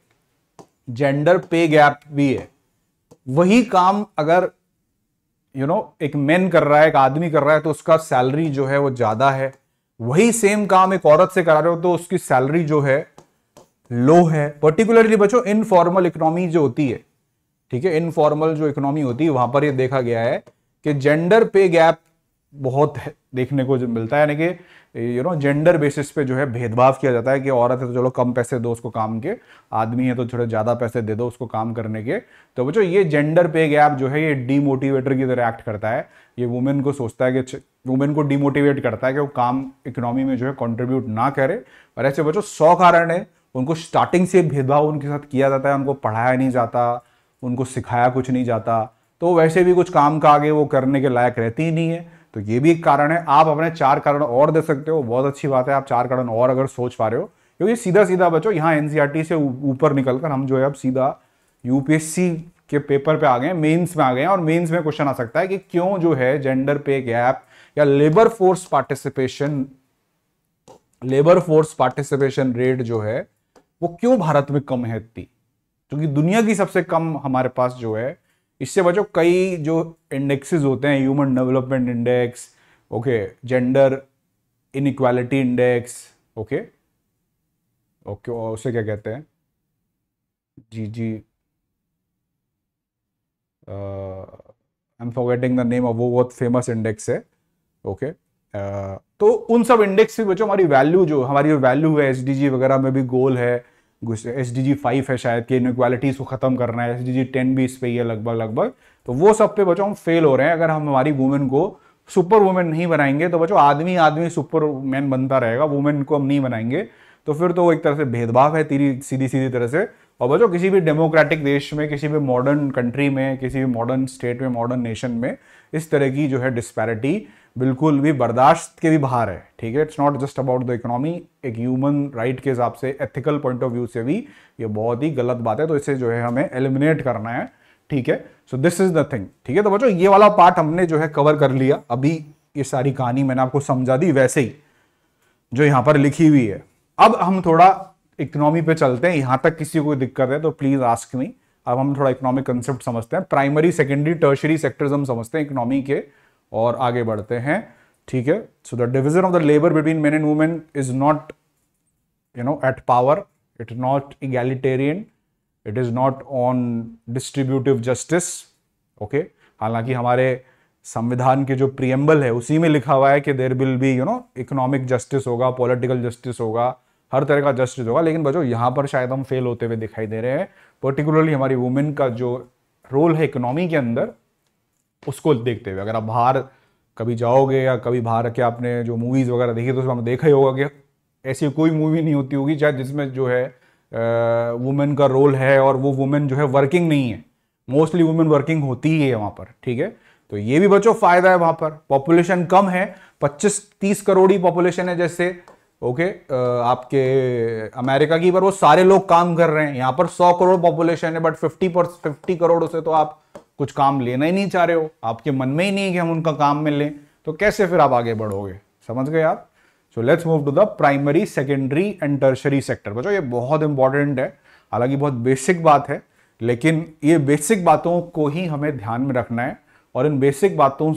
जेंडर पे गैप भी है वही काम अगर यू you नो know, एक मैन कर रहा है एक आदमी कर रहा है तो उसका सैलरी जो है वो ज्यादा है वही सेम काम एक औरत से करा रहे हो तो उसकी सैलरी जो है लो है पर्टिकुलरली बच्चों इनफॉर्मल इकोनॉमी जो होती है ठीक है इनफॉर्मल जो इकोनॉमी होती है वहां पर ये देखा गया है कि जेंडर पे गैप बहुत है देखने को मिलता है यानी कि यू नो जेंडर बेसिस पे जो है भेदभाव किया जाता है कि औरत है तो चलो कम पैसे दो उसको काम के आदमी है तो थोड़े ज़्यादा पैसे दे दो उसको काम करने के तो बच्चों ये जेंडर पे गैप जो है ये डीमोटिवेटर की तरह एक्ट करता है ये वुमेन को सोचता है कि वुमेन को डीमोटिवेट करता है कि वो काम इकोनॉमी में जो है कॉन्ट्रीब्यूट ना करे और ऐसे बच्चों सौ कारण है उनको स्टार्टिंग से भेदभाव उनके साथ किया जाता है उनको पढ़ाया नहीं जाता उनको सिखाया कुछ नहीं जाता तो वैसे भी कुछ काम का आगे वो करने के लायक रहती ही नहीं है तो ये भी एक कारण है आप अपने चार कारण और दे सकते हो बहुत अच्छी बात है आप चार कारण और अगर सोच पा रहे हो क्योंकि सीधा सीधा बच्चों यहाँ एनसीईआरटी e से ऊपर निकलकर हम जो है अब सीधा यूपीएससी के पेपर पे आ गए मेंस में आ गए और मेंस में क्वेश्चन आ सकता है कि क्यों जो है जेंडर पे गैप या labour force participation labour force participation rate जो है वो क्यों भारत में कम है इतनी क्योंकि दुनिया की सबसे कम हमारे पास जो है इससे बचो कई जो इंडेक्सेस होते हैं human development index okay gender inequality index okay okay और उसे क्या कहते हैं जी जी I am forgetting the name of वो बहुत फेमस इंडेक्स है ओके okay? uh, तो उन सब इंडेक्स से बचो हमारी वैल्यू जो हमारी जो वैल्यू है एस वगैरह में भी गोल है एस डी जी फाइव है शायद कि इनक्वालिटीज़ को ख़त्म करना है एस डी जी टेन भी इस पर ही है लगभग लगभग तो वो सब पे बच्चों हम फेल हो रहे हैं अगर हम हमारी वुमेन को सुपर वुमेन नहीं बनाएंगे तो बच्चों आदमी आदमी सुपर मैन बनता रहेगा वुमेन को हम नहीं बनाएंगे तो फिर तो वो एक तरह से भेदभाव है तेरी सीधी सीधी तरह से और बच्चों किसी भी डेमोक्रेटिक देश में किसी भी मॉडर्न कंट्री में किसी भी मॉडर्न स्टेट में मॉडर्न नेशन में इस तरह की जो है डिस्पैरिटी बिल्कुल भी बर्दाश्त के भी बाहर है ठीक है it's not just about the economy एक ह्यूमन राइट right के हिसाब से एथिकल पॉइंट ऑफ व्यू से भी ये बहुत ही गलत बात है तो इसे जो है हमें एलिमिनेट करना है ठीक है so this is the thing ठीक है तो बच्चों ये वाला पार्ट हमने जो है कवर कर लिया अभी ये सारी कहानी मैंने आपको समझा दी वैसे ही जो यहाँ पर लिखी हुई है अब हम थोड़ा इकोनॉमी पे चलते हैं यहाँ तक किसी को दिक्कत है तो प्लीज़ आस्क मी अब हम थोड़ा इकोनॉमिक कंसेप्ट समझते हैं प्राइमरी सेकेंडरी टर्शरी सेक्टर्स हम समझते हैं इकोनॉमी के और आगे बढ़ते हैं ठीक है so the division of the labour between man and women is not you know at par it is not egalitarian it is not on distributive justice okay हालांकि हमारे संविधान के जो प्रियम्बल है उसी में लिखा हुआ है कि there will be you know economic justice होगा पॉलिटिकल जस्टिस होगा हर तरह का जस्टिस होगा लेकिन बच्चों यहाँ पर शायद हम फेल होते हुए दिखाई दे रहे हैं पर्टिकुलरली हमारी वुमेन का जो रोल है इकोनॉमी के अंदर उसको देखते हुए अगर आप बाहर कभी जाओगे या कभी बाहर के आपने जो मूवीज़ वगैरह देखी तो उसमें हम देखा ही होगा कि ऐसी कोई मूवी नहीं होती होगी शायद जिसमें जो है वुमेन का रोल है और वो वुमेन जो है वर्किंग नहीं है मोस्टली वुमेन वर्किंग होती ही है वहाँ पर ठीक है तो ये भी बच्चों फायदा है वहाँ पर पॉपुलेशन कम है 25-30 करोड़ ही पॉपुलेशन है जैसे ओके okay, uh, आपके अमेरिका की पर वो सारे लोग काम कर रहे हैं यहाँ पर 100 करोड़ पॉपुलेशन है बट 50 पर 50 करोड़ से तो आप कुछ काम लेना ही नहीं चाह रहे हो आपके मन में ही नहीं है कि हम उनका काम में लें तो कैसे फिर आप आगे बढ़ोगे समझ गए आप so let's move to the primary secondary and tertiary sector बचो ये बहुत इंपॉर्टेंट है हालांकि बहुत बेसिक बात है लेकिन ये बेसिक बातों को ही हमें ध्यान में रखना है और इन बेसिक बातों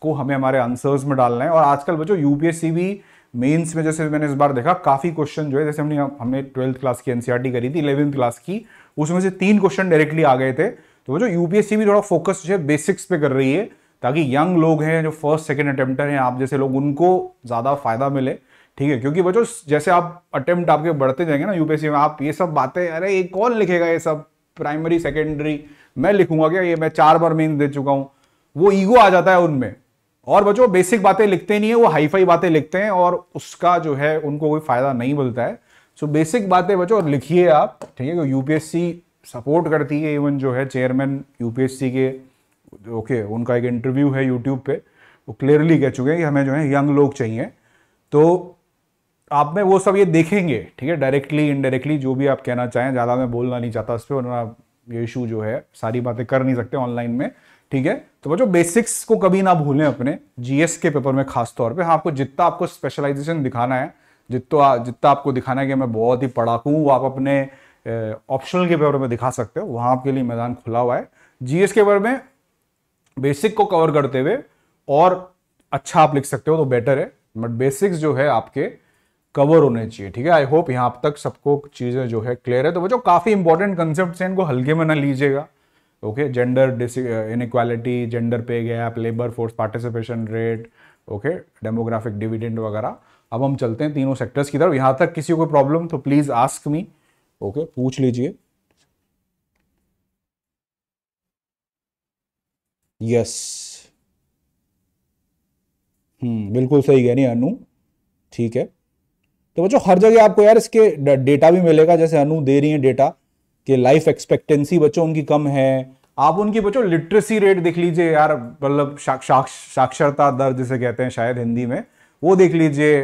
को हमें हमारे आंसर्स में डालना है और आजकल बच्चों यूपीएससी भी मेंस में जैसे मैंने इस बार देखा काफ़ी क्वेश्चन जो है जैसे हमने हमने ट्वेल्थ क्लास की एनसीईआरटी e करी थी इलेवेंथ क्लास की उसमें से तीन क्वेश्चन डायरेक्टली आ गए थे तो वो जो यूपीएससी भी थोड़ा फोकस जो है बेसिक्स पे कर रही है ताकि यंग लोग हैं जो फर्स्ट सेकेंड अटेम्प्टर हैं आप जैसे लोग उनको ज़्यादा फायदा मिले ठीक है क्योंकि बच्चों जैसे आप अटेम्प्ट आपके बढ़ते जाएंगे ना यूपीएससी में आप ये सब बातें अरे ये कौन लिखेगा ये सब प्राइमरी सेकेंडरी मैं लिखूंगा क्या ये मैं चार बार मेन्स दे चुका हूँ वो ईगो आ जाता है उनमें और बच्चों बेसिक बातें लिखते नहीं है वो हाईफाई बातें लिखते हैं और उसका जो है उनको कोई फायदा नहीं मिलता है सो so, बेसिक बातें बच्चों और लिखिए आप ठीक है यूपीएससी सपोर्ट करती है इवन जो है चेयरमैन यूपीएससी के ओके उनका एक इंटरव्यू है यूट्यूब पे वो क्लियरली कह चुके हैं कि हमें जो है यंग लोग चाहिए तो आप में वो सब ये देखेंगे ठीक है डायरेक्टली इनडायरेक्टली जो भी आप कहना चाहें ज़्यादा मैं बोलना नहीं चाहता उस पर वरना ये इशू जो है सारी बातें कर नहीं सकते ऑनलाइन में ठीक है तो बच्चों बेसिक्स को कभी ना भूलें अपने जीएस के पेपर में खास तौर पे हाँ आपको जितना आपको स्पेशलाइजेशन दिखाना है जितना जितना आपको दिखाना है कि मैं बहुत ही पढ़ाकू हूँ आप अपने ऑप्शनल के पेपर में दिखा सकते हो वहाँ आपके लिए मैदान खुला हुआ है जीएस के पेपर में बेसिक को कवर करते हुए और अच्छा आप लिख सकते हो तो बेटर है बट बेसिक्स जो है आपके कवर होने चाहिए ठीक है आई होप यहाँ तक सबको चीज़ें जो है क्लियर है तो बच्चों काफ़ी इंपॉर्टेंट कंसेप्ट हैं इनको हल्के में ना लीजिएगा जेंडर gender इनक्वालिटी जेंडर पे gap labour force participation rate okay demographic dividend वगैरह अब हम चलते हैं तीनों सेक्टर्स की तरफ यहां तक किसी को प्रॉब्लम तो प्लीज आस्क मी ओके पूछ लीजिए यस हम्म hmm, बिल्कुल सही है नहीं अनु ठीक है तो बच्चों हर जगह आपको यार इसके डेटा भी मिलेगा जैसे अनु दे रही है डेटा कि लाइफ एक्सपेक्टेंसी बच्चों उनकी कम है आप उनकी बच्चों लिटरेसी रेट देख लीजिए यार मतलब साक्षरता दर जिसे कहते हैं शायद हिंदी में वो देख लीजिए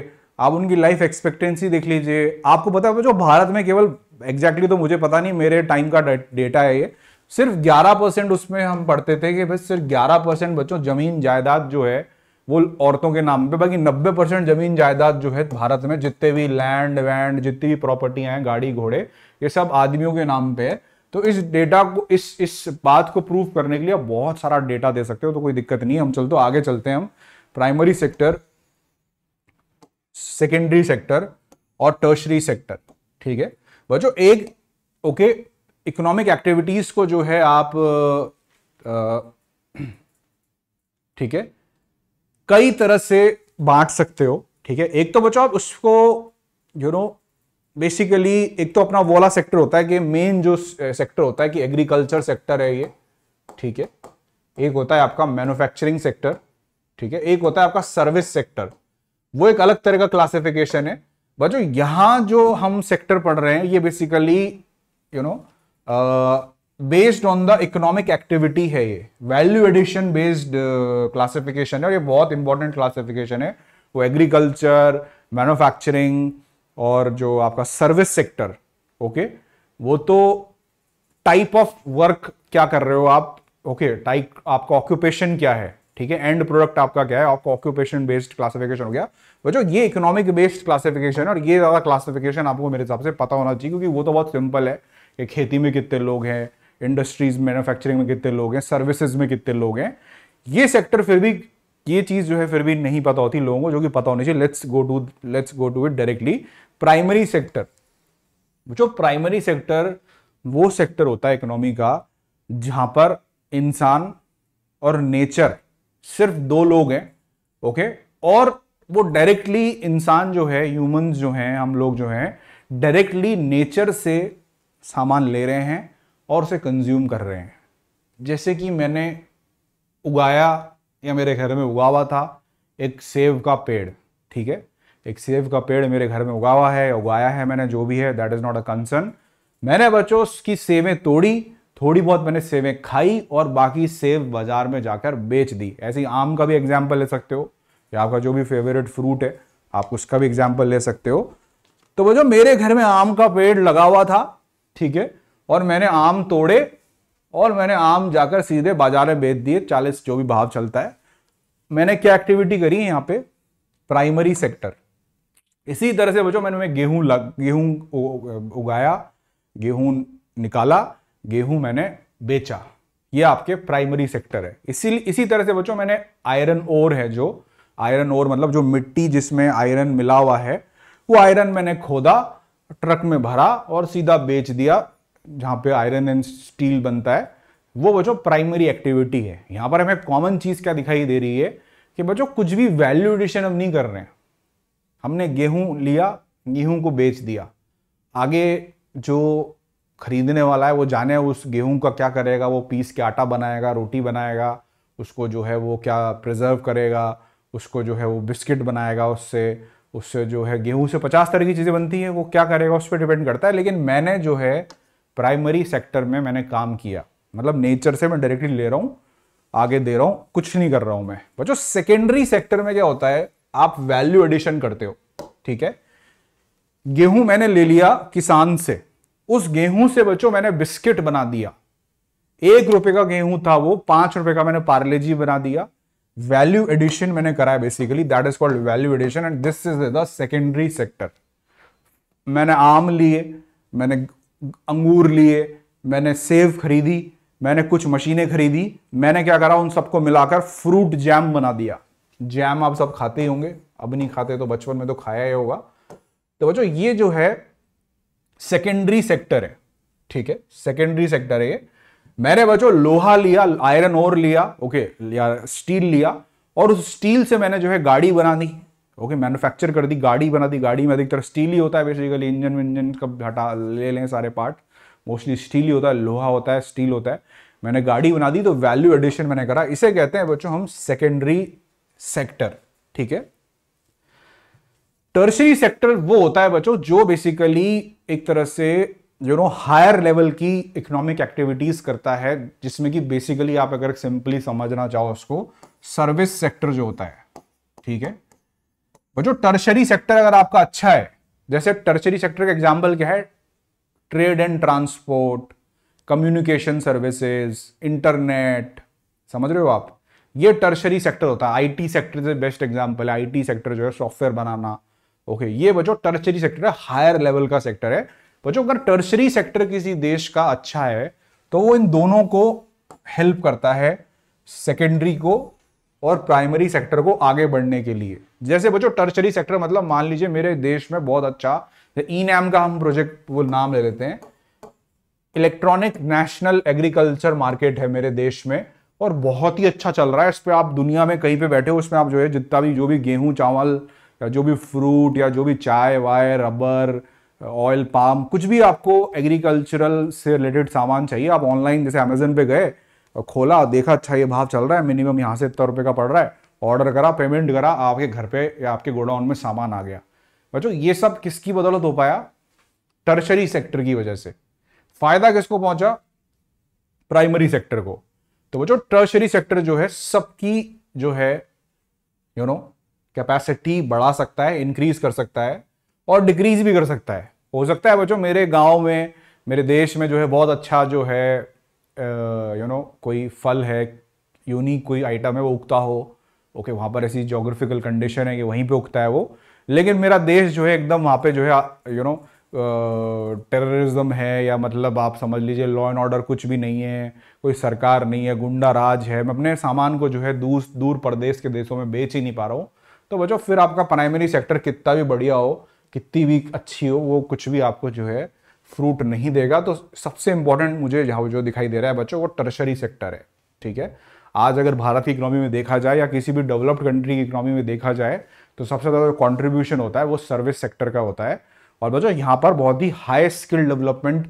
आप उनकी लाइफ एक्सपेक्टेंसी देख लीजिए आपको पता है जो भारत में केवल एग्जैक्टली exactly तो मुझे पता नहीं मेरे टाइम का डेटा है ये सिर्फ 11 परसेंट उसमें हम पढ़ते थे कि बस सिर्फ 11 परसेंट बच्चों जमीन जायदाद जो है वो औरतों के नाम पे बाकी 90 परसेंट जमीन जायदाद जो है भारत में जितने भी लैंड वैंड जितनी भी प्रॉपर्टियां हैं गाड़ी घोड़े ये सब आदमियों के नाम पे है तो इस डेटा को इस इस बात को प्रूव करने के लिए बहुत सारा डेटा दे सकते हो तो कोई दिक्कत नहीं है हम चल तो आगे चलते हैं हम प्राइमरी सेक्टर सेकेंडरी सेक्टर और टर्शरी सेक्टर ठीक है जो एक ओके इकोनॉमिक एक्टिविटीज को जो है आप ठीक है कई तरह से बांट सकते हो ठीक है एक तो बचो आप उसको यू नो बेसिकली एक तो अपना वोला सेक्टर होता है कि मेन जो सेक्टर eh, होता है कि एग्रीकल्चर सेक्टर है ये ठीक है एक होता है आपका मैन्युफैक्चरिंग सेक्टर ठीक है एक होता है आपका सर्विस सेक्टर वो एक अलग तरह का क्लासिफिकेशन है बचो यहां जो हम सेक्टर पढ़ रहे हैं ये basically you know based on the economic activity है ये वैल्यू एडिशन बेस्ड क्लासिफिकेशन है और ये बहुत इंपॉर्टेंट क्लासिफिकेशन है वो एग्रीकल्चर मैन्युफैक्चरिंग और जो आपका सर्विस सेक्टर ओके वो तो टाइप ऑफ वर्क क्या कर रहे हो आप ओके टाइप आपका ऑक्यूपेशन क्या है ठीक है एंड प्रोडक्ट आपका क्या है आपका ऑक्यूपेशन बेस्ड क्लासिफिकेशन हो गया बच्चों ये इकोनॉमिक बेस्ड क्लासिफिकेशन है और ये ज्यादा क्लासिफिकेशन आपको मेरे हिसाब से पता होना चाहिए क्योंकि वो तो बहुत सिंपल है कि खेती में कितने लोग हैं इंडस्ट्रीज मैन्युफैक्चरिंग में कितने लोग हैं सर्विसेज में कितने लोग हैं ये सेक्टर फिर भी ये चीज़ जो है फिर भी नहीं पता होती लोगों को जो कि पता होनी चाहिए let's go to let's go to it directly primary sector जो प्राइमरी सेक्टर वो सेक्टर होता है इकोनॉमी का जहां पर इंसान और नेचर सिर्फ दो लोग हैं ओके और वो डायरेक्टली इंसान जो है ह्यूमंस जो हैं हम लोग जो हैं डायरेक्टली नेचर से सामान ले रहे हैं और उसे कंज्यूम कर रहे हैं जैसे कि मैंने उगाया या मेरे घर में उगा हुआ था एक सेब का पेड़ ठीक है एक सेब का पेड़ मेरे घर में उगा हुआ है उगाया है मैंने जो भी है that is not a concern मैंने बच्चों उसकी सेवें तोड़ी थोड़ी बहुत मैंने सेवें खाई और बाकी सेब बाजार में जाकर बेच दी ऐसे ही आम का भी एग्जाम्पल ले सकते हो या आपका जो भी फेवरेट फ्रूट है आप उसका भी एग्जाम्पल ले सकते हो तो वो जो मेरे घर में आम का पेड़ लगा हुआ था ठीक है और मैंने आम तोड़े और मैंने आम जाकर सीधे बाजार में बेच दिए चालीस जो भी भाव चलता है मैंने क्या एक्टिविटी करी है यहाँ पे प्राइमरी सेक्टर इसी तरह से बचो मैंने गेहूं लग गेहूं उगाया गेहूं निकाला गेहूं मैंने बेचा ये आपके प्राइमरी सेक्टर है इसी इसी तरह से बचो मैंने आयरन ओर है जो आयरन ओर मतलब जो मिट्टी जिसमें आयरन मिला हुआ है वो आयरन मैंने खोदा ट्रक में भरा और सीधा बेच दिया जहाँ पे आयरन एंड स्टील बनता है वो बच्चों प्राइमरी एक्टिविटी है यहाँ पर हमें कॉमन चीज़ क्या दिखाई दे रही है कि बच्चों कुछ भी वैल्यू एडिशन हम नहीं कर रहे हैं हमने गेहूँ लिया गेहूँ को बेच दिया आगे जो खरीदने वाला है वो जाने उस गेहूँ का क्या करेगा वो पीस के आटा बनाएगा रोटी बनाएगा उसको जो है वो क्या प्रिजर्व करेगा उसको जो है वो बिस्किट बनाएगा उससे उससे जो है गेहूँ से पचास तरह की चीज़ें बनती हैं वो क्या करेगा उस पर डिपेंड करता है लेकिन मैंने जो है प्राइमरी सेक्टर में मैंने काम किया मतलब नेचर से मैं डायरेक्टली ले रहा हूँ आगे दे रहा हूँ कुछ नहीं कर रहा हूँ मैं बच्चों सेकेंडरी सेक्टर में क्या होता है आप वैल्यू एडिशन करते हो ठीक है गेहूं मैंने ले लिया किसान से उस गेहूं से बच्चों मैंने बिस्किट बना दिया एक रुपए का गेहूं था वो पांच रुपए का मैंने पार्ले जी बना दिया वैल्यू एडिशन मैंने कराया basically that is called value addition and this is the secondary sector मैंने आम लिए मैंने अंगूर लिए मैंने सेब खरीदी मैंने कुछ मशीनें खरीदी मैंने क्या करा उन सबको मिलाकर फ्रूट जैम बना दिया जैम आप सब खाते ही होंगे अब नहीं खाते तो बचपन में तो खाया ही होगा तो बच्चों ये जो है सेकेंडरी सेक्टर है ठीक है सेकेंडरी सेक्टर है ये मैंने बच्चों लोहा लिया आयरन और लिया ओके या स्टील लिया और उस स्टील से मैंने जो है गाड़ी बना दी ओके मैन्युफैक्चर कर दी गाड़ी बना दी गाड़ी में अधिकतर स्टील ही होता है बेसिकली इंजन विंजन का हटा ले लें सारे पार्ट मोस्टली स्टील ही होता है लोहा होता है स्टील होता है मैंने गाड़ी बना दी तो वैल्यू एडिशन मैंने करा इसे कहते हैं बच्चों हम सेकेंडरी सेक्टर ठीक है टर्सरी सेक्टर वो होता है बच्चों जो बेसिकली एक तरह से यू नो हायर लेवल की इकोनॉमिक एक्टिविटीज करता है जिसमें कि बेसिकली आप अगर सिंपली समझना चाहो उसको सर्विस सेक्टर जो होता है ठीक है जो टर्शरी सेक्टर अगर आपका अच्छा है जैसे टर्शरी सेक्टर का एग्जाम्पल क्या है trade and transport communication services internet समझ रहे हो आप ये टर्शरी सेक्टर होता है आईटी सेक्टर से बेस्ट एग्जाम्पल है आईटी सेक्टर जो है सॉफ्टवेयर बनाना ओके ये बचो टर्शरी सेक्टर है हायर लेवल का सेक्टर है बचो अगर टर्शरी सेक्टर किसी देश का अच्छा है तो वो इन दोनों को हेल्प करता है सेकेंडरी को और प्राइमरी सेक्टर को आगे बढ़ने के लिए जैसे बच्चों टर्चरी सेक्टर मतलब मान लीजिए मेरे देश में बहुत अच्छा ई नैम e का हम प्रोजेक्ट वो नाम ले लेते हैं इलेक्ट्रॉनिक नेशनल एग्रीकल्चर मार्केट है मेरे देश में और बहुत ही अच्छा चल रहा है इस पर आप दुनिया में कहीं पे बैठे हो उसमें आप जो है जितना भी जो भी गेहूं चावल या जो भी फ्रूट या जो भी चाय वाय रबर ऑयल पाम कुछ भी आपको एग्रीकल्चरल से रिलेटेड सामान चाहिए आप ऑनलाइन जैसे अमेजन पे गए और खोला देखा अच्छा ये भाव चल रहा है मिनिमम यहाँ से इतना रुपये का पड़ रहा है ऑर्डर करा पेमेंट करा आपके घर पे या आपके गोडाउन में सामान आ गया बच्चों ये सब किसकी बदौलत हो पाया टर्शरी सेक्टर की वजह से फायदा किसको पहुंचा प्राइमरी सेक्टर को तो बच्चों टर्शरी सेक्टर जो है सबकी जो है यू नो कैपेसिटी बढ़ा सकता है इंक्रीज कर सकता है और डिक्रीज भी कर सकता है हो सकता है बच्चों मेरे गांव में मेरे देश में जो है बहुत अच्छा जो है यू नो कोई फल है यूनिक कोई आइटम है वो उगता हो ओके वहाँ पर ऐसी जोग्राफिकल कंडीशन है कि वहीं पे उगता है वो लेकिन मेरा देश जो है एकदम वहाँ पे जो है यू नो टेररिज्म है या मतलब आप समझ लीजिए लॉ एंड ऑर्डर कुछ भी नहीं है कोई सरकार नहीं है गुंडा राज है मैं अपने सामान को जो है दूर दूर प्रदेश के देशों में बेच ही नहीं पा रहा हूँ तो बचो फिर आपका प्राइमरी सेक्टर कितना भी बढ़िया हो कितनी भी अच्छी हो वो कुछ भी आपको जो है फ्रूट नहीं देगा तो सबसे इंपॉर्टेंट मुझे जो दिखाई दे रहा है बच्चों वो टर्शरी सेक्टर है ठीक है आज अगर भारत की इकोनॉमी में देखा जाए या किसी भी डेवलप्ड कंट्री की इकोनॉमी में देखा जाए तो सबसे ज़्यादा जो कॉन्ट्रीब्यूशन होता है वो सर्विस सेक्टर का होता है और बच्चों यहाँ पर बहुत ही हाई स्किल्ड डेवलपमेंट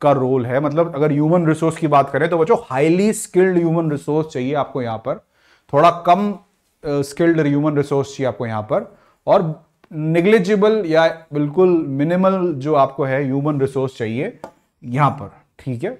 का रोल है मतलब अगर ह्यूमन रिसोर्स की बात करें तो बच्चों हाईली स्किल्ड ह्यूमन रिसोर्स चाहिए आपको यहाँ पर थोड़ा कम स्किल्ड ह्यूमन रिसोर्स चाहिए आपको यहाँ पर और निग्लिजिबल या बिल्कुल मिनिमल जो आपको है ह्यूमन रिसोर्स चाहिए यहां पर ठीक है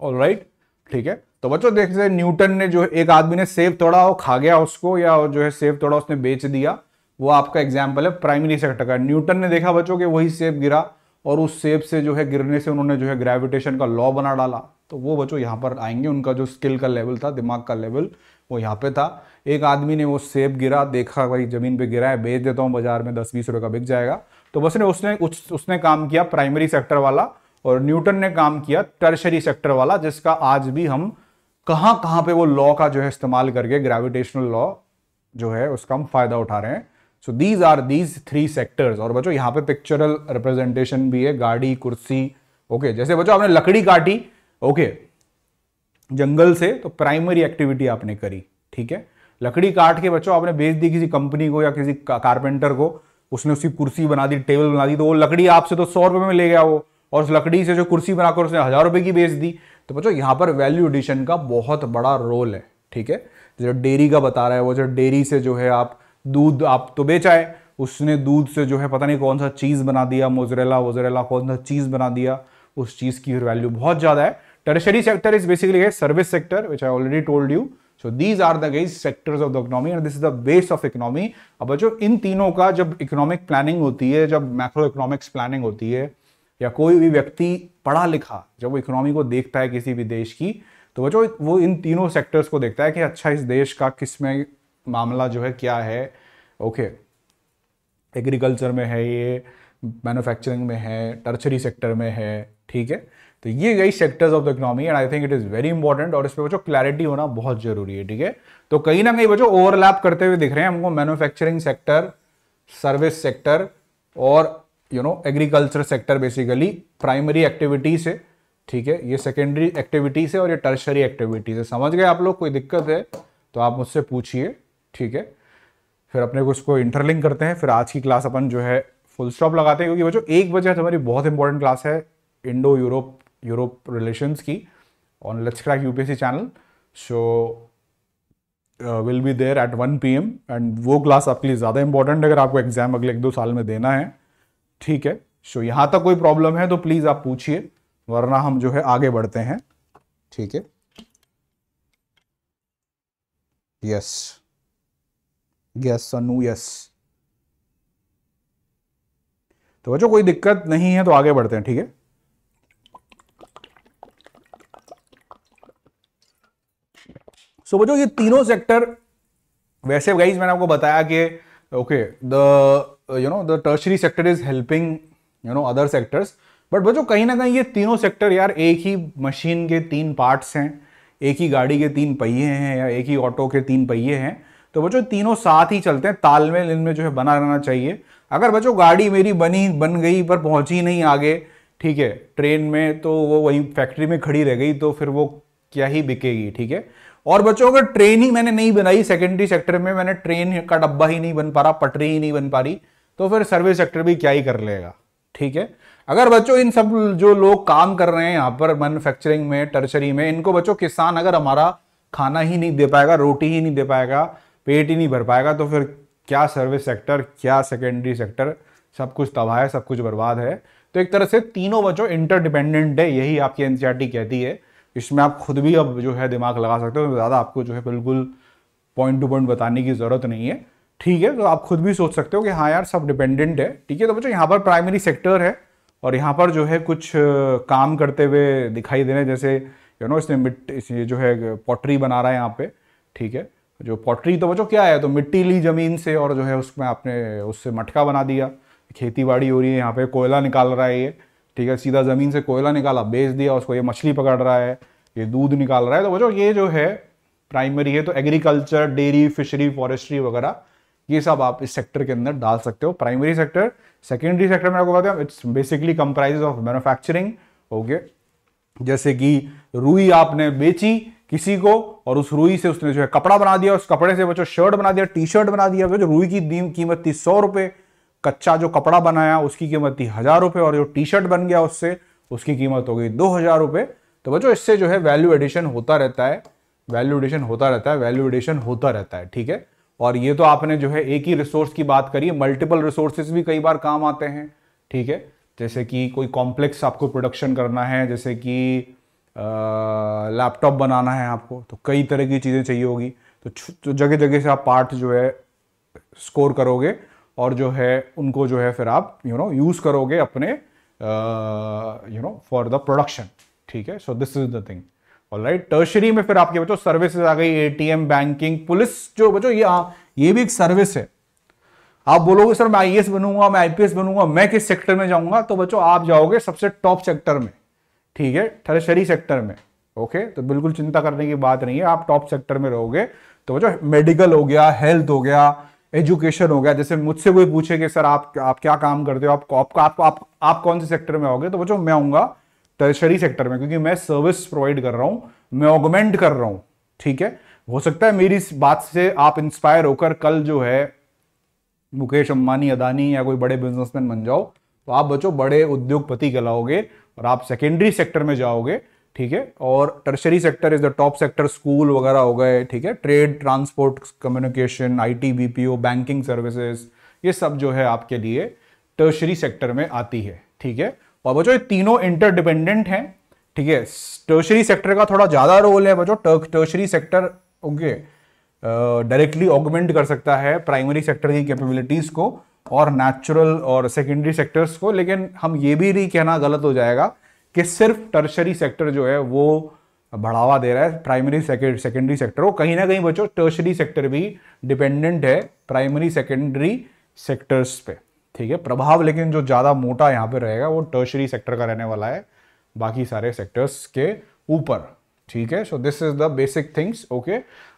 ऑल राइट ठीक है तो बच्चों देखते न्यूटन ने जो एक आदमी ने सेब तोड़ा वो खा गया उसको या जो है सेब तोड़ा उसने बेच दिया वो आपका एग्जाम्पल है प्राइमरी सेक्टर का न्यूटन ने देखा बच्चों के वही सेब गिरा और उस सेब से जो है गिरने से उन्होंने जो है ग्रेविटेशन का लॉ बना डाला तो वो बच्चों यहां पर आएंगे उनका जो स्किल का लेवल था दिमाग का लेवल वो यहाँ पे था एक आदमी ने वो सेब गिरा देखा भाई ज़मीन पे गिरा है बेच देता हूँ बाजार में दस बीस रुपये का बिक जाएगा तो बस ने उसने उस, उसने काम किया प्राइमरी सेक्टर वाला और न्यूटन ने काम किया टर्शरी सेक्टर वाला जिसका आज भी हम कहाँ कहाँ पे वो लॉ का जो है इस्तेमाल करके ग्रेविटेशनल लॉ जो है उसका हम फायदा उठा रहे हैं so these are these three sectors और बच्चों यहाँ पे पिक्चरल रिप्रेजेंटेशन भी है गाड़ी कुर्सी ओके जैसे बच्चों आपने लकड़ी काटी ओके जंगल से तो प्राइमरी एक्टिविटी आपने करी ठीक है लकड़ी काट के बच्चों आपने बेच दी किसी कंपनी को या किसी कारपेंटर को उसने उसकी कुर्सी बना दी टेबल बना दी तो वो लकड़ी आपसे तो सौ रुपए में ले गया वो और उस लकड़ी से जो कुर्सी बनाकर उसने हज़ार रुपए की बेच दी तो बच्चों यहाँ पर वैल्यू एडिशन का बहुत बड़ा रोल है ठीक है जो डेयरी का बता रहा है वो जो डेयरी से जो है आप दूध आप तो बेचा है उसने दूध से जो है पता नहीं कौन सा चीज़ बना दिया मोजरेला वोजरेला कौन सा चीज़ बना दिया उस चीज़ की वैल्यू बहुत ज़्यादा है Tertiary sector is basically a service sector, which I already told you. So these are the gauge sectors of the economy and this is the base of economy अब बच्चों इन तीनों का जब इकोनॉमिक प्लानिंग होती है जब मैक्रो इकोनॉमिक्स प्लानिंग होती है या कोई भी व्यक्ति पढ़ा लिखा जब वो इकोनॉमी को देखता है किसी भी देश की तो बच्चों वो इन तीनों सेक्टर्स को देखता है कि अच्छा इस देश का किस में मामला जो है क्या है ओके okay. एग्रीकल्चर में है ये मैन्युफैक्चरिंग में है टर्चरी सेक्टर में है ठीक है तो ये गई sectors of the economy and I think it is very important और इस पर बच्चों क्लैरिटी होना बहुत जरूरी है ठीक है तो कहीं ना कहीं बच्चों ओवरलैप करते हुए दिख रहे हैं हमको मैन्युफैक्चरिंग सेक्टर सर्विस सेक्टर और you know agriculture sector basically primary activity से ठीक है ये सेकेंडरी एक्टिविटी से और ये टर्शरी एक्टिविटी से समझ गए आप लोग कोई दिक्कत है तो आप मुझसे पूछिए ठीक है फिर अपने को इसको इंटरलिंक करते हैं फिर आज की क्लास अपन जो है फुल स्टॉप लगाते हैं क्योंकि बच्चों एक बजे हमारी बहुत इंपॉर्टेंट क्लास है Indo Europe Europe relations key on Let's Crack UPSC channel. So uh, will be there at 1 pm and वो क्लास आपके लिए ज़्यादा इंपॉर्टेंट है अगर आपको एग्जाम अगले एक दो साल में देना है ठीक है सो so, यहाँ तक कोई प्रॉब्लम है तो प्लीज़ आप पूछिए वरना हम जो है आगे बढ़ते हैं ठीक है यस यस अनु यस तो बच्चों कोई दिक्कत नहीं है तो आगे बढ़ते हैं ठीक है सो बच्चों ये तीनों सेक्टर वैसे गाइज मैंने आपको बताया कि okay the you know the tertiary sector is helping you know other sectors but बच्चों कहीं ना कहीं ये तीनों सेक्टर यार एक ही मशीन के तीन पार्ट्स हैं एक ही गाड़ी के तीन पहिए हैं या एक ही ऑटो के तीन पहिए हैं तो बच्चों तीनों साथ ही चलते हैं तालमेल इनमें जो है बना रहना चाहिए अगर बच्चों गाड़ी मेरी बनी बन गई पर पहुंची नहीं आगे ठीक है ट्रेन में तो वो वहीं फैक्ट्री में खड़ी रह गई तो फिर वो क्या ही बिकेगी ठीक है और बच्चों अगर ट्रेन ही मैंने नहीं बनाई सेकेंडरी सेक्टर में मैंने ट्रेन का डब्बा ही नहीं बन पा रहा पटरी ही नहीं बन पा रही तो फिर सर्विस सेक्टर भी क्या ही कर लेगा ठीक है अगर बच्चों इन सब जो लोग काम कर रहे हैं यहाँ पर मैन्युफैक्चरिंग में टर्चरी में इनको बच्चों किसान अगर हमारा खाना ही नहीं दे पाएगा रोटी ही नहीं दे पाएगा पेट ही नहीं भर पाएगा तो फिर क्या सर्विस सेक्टर क्या सेकेंडरी सेक्टर सब कुछ तबाह है सब कुछ बर्बाद है तो एक तरह से तीनों बच्चों इंटरडिपेंडेंट है यही आपकी एनसीईआरटी e कहती है इसमें आप खुद भी अब जो है दिमाग लगा सकते हो ज़्यादा आपको जो है बिल्कुल पॉइंट टू पॉइंट बताने की ज़रूरत नहीं है ठीक है तो आप खुद भी सोच सकते हो कि हाँ यार सब डिपेंडेंट है ठीक है तो बच्चों यहाँ पर प्राइमरी सेक्टर है और यहाँ पर जो है कुछ काम करते हुए दिखाई दे रहे हैं जैसे यू नो इसने मिट जो है पॉटरी बना रहा है यहाँ पे ठीक है जो पॉटरी तो बच्चों क्या है तो मिट्टी ली ज़मीन से और जो है उसमें आपने उससे मटका बना दिया खेती बाड़ी हो रही है यहाँ पे कोयला निकाल रहा है ये ठीक है सीधा ज़मीन से कोयला निकाला बेच दिया उसको ये मछली पकड़ रहा है ये दूध निकाल रहा है तो बच्चों ये जो है प्राइमरी है तो एग्रीकल्चर डेयरी फिशरी फॉरेस्ट्री वगैरह ये सब आप इस सेक्टर के अंदर डाल सकते हो प्राइमरी सेक्टर सेकेंडरी सेक्टर में आपको बताया it's basically comprise of manufacturing okay जैसे कि रुई आपने बेची किसी को और उस रुई से उसने जो है कपड़ा बना दिया उस कपड़े से बच्चों शर्ट बना दिया टी शर्ट बना दिया जो रुई की कीमत थी सौ रुपये कच्चा जो कपड़ा बनाया उसकी कीमत थी हज़ार रुपये और जो टी शर्ट बन गया उससे उसकी कीमत हो गई दो हज़ार रुपये तो बच्चों इससे जो है वैल्यू एडिशन होता रहता है वैल्यू एडिशन होता रहता है वैल्यू एडिशन होता रहता है ठीक है और ये तो आपने जो है एक ही रिसोर्स की बात करी मल्टीपल रिसोर्सेज भी कई बार काम आते हैं ठीक है जैसे कि कोई कॉम्प्लेक्स आपको प्रोडक्शन करना है जैसे कि लैपटॉप बनाना है आपको तो कई तरह की चीज़ें चाहिए होगी तो, तो जगह जगह से आप पार्ट जो है स्कोर करोगे और जो है उनको जो है फिर आप यू नो यूज़ करोगे अपने you know for the production ठीक है so this is the thing right tertiary में फिर आपके बच्चों सर्विसेज आ गई एटीएम बैंकिंग पुलिस जो बच्चों ये आ, हाँ, ये भी एक सर्विस है आप बोलोगे सर मैं आईएएस बनूंगा मैं आईपीएस बनूंगा मैं किस सेक्टर में जाऊंगा तो बच्चों आप जाओगे सबसे टॉप सेक्टर में ठीक है टर्शरी सेक्टर में ओके तो बिल्कुल चिंता करने की बात नहीं है आप टॉप सेक्टर में रहोगे तो बच्चों मेडिकल हो गया हेल्थ हो गया एजुकेशन हो गया जैसे मुझसे कोई पूछे कि सर आप आप क्या काम करते हो आप आप आप, आप आप कौन से सेक्टर में होगे तो बच्चों मैं आऊंगा टर्शरी सेक्टर में क्योंकि मैं सर्विस प्रोवाइड कर रहा हूं मैं ऑगमेंट कर रहा हूं ठीक है हो सकता है मेरी इस बात से आप इंस्पायर होकर कल जो है मुकेश अंबानी अदानी या कोई बड़े बिजनेसमैन बन जाओ तो आप बच्चों बड़े उद्योगपति कहलाओगे और आप सेकेंडरी सेक्टर में जाओगे ठीक है और tertiary sector is the top sector school वगैरह हो गए ठीक है trade transport communication IT BPO banking services ये सब जो है आपके लिए टर्शरी सेक्टर में आती है ठीक है और बच्चों ये तीनों इंटरडिपेंडेंट हैं ठीक है टर्शरी सेक्टर का थोड़ा ज़्यादा रोल है बच्चों tertiary sector okay directly augment कर सकता है प्राइमरी सेक्टर की कैपेबिलिटीज़ को और नेचुरल और सेकेंडरी सेक्टर्स को लेकिन हम ये भी नहीं कहना गलत हो जाएगा कि सिर्फ टर्शरी सेक्टर जो है वो बढ़ावा दे रहा है प्राइमरी सेकेंडरी सेक्टर को कहीं ना कहीं बच्चों टर्शरी सेक्टर भी डिपेंडेंट है प्राइमरी सेकेंडरी सेक्टर्स पे ठीक है प्रभाव लेकिन जो ज़्यादा मोटा यहाँ पे रहेगा वो टर्शरी सेक्टर का रहने वाला है बाकी सारे सेक्टर्स के ऊपर ठीक है so this is the basic things okay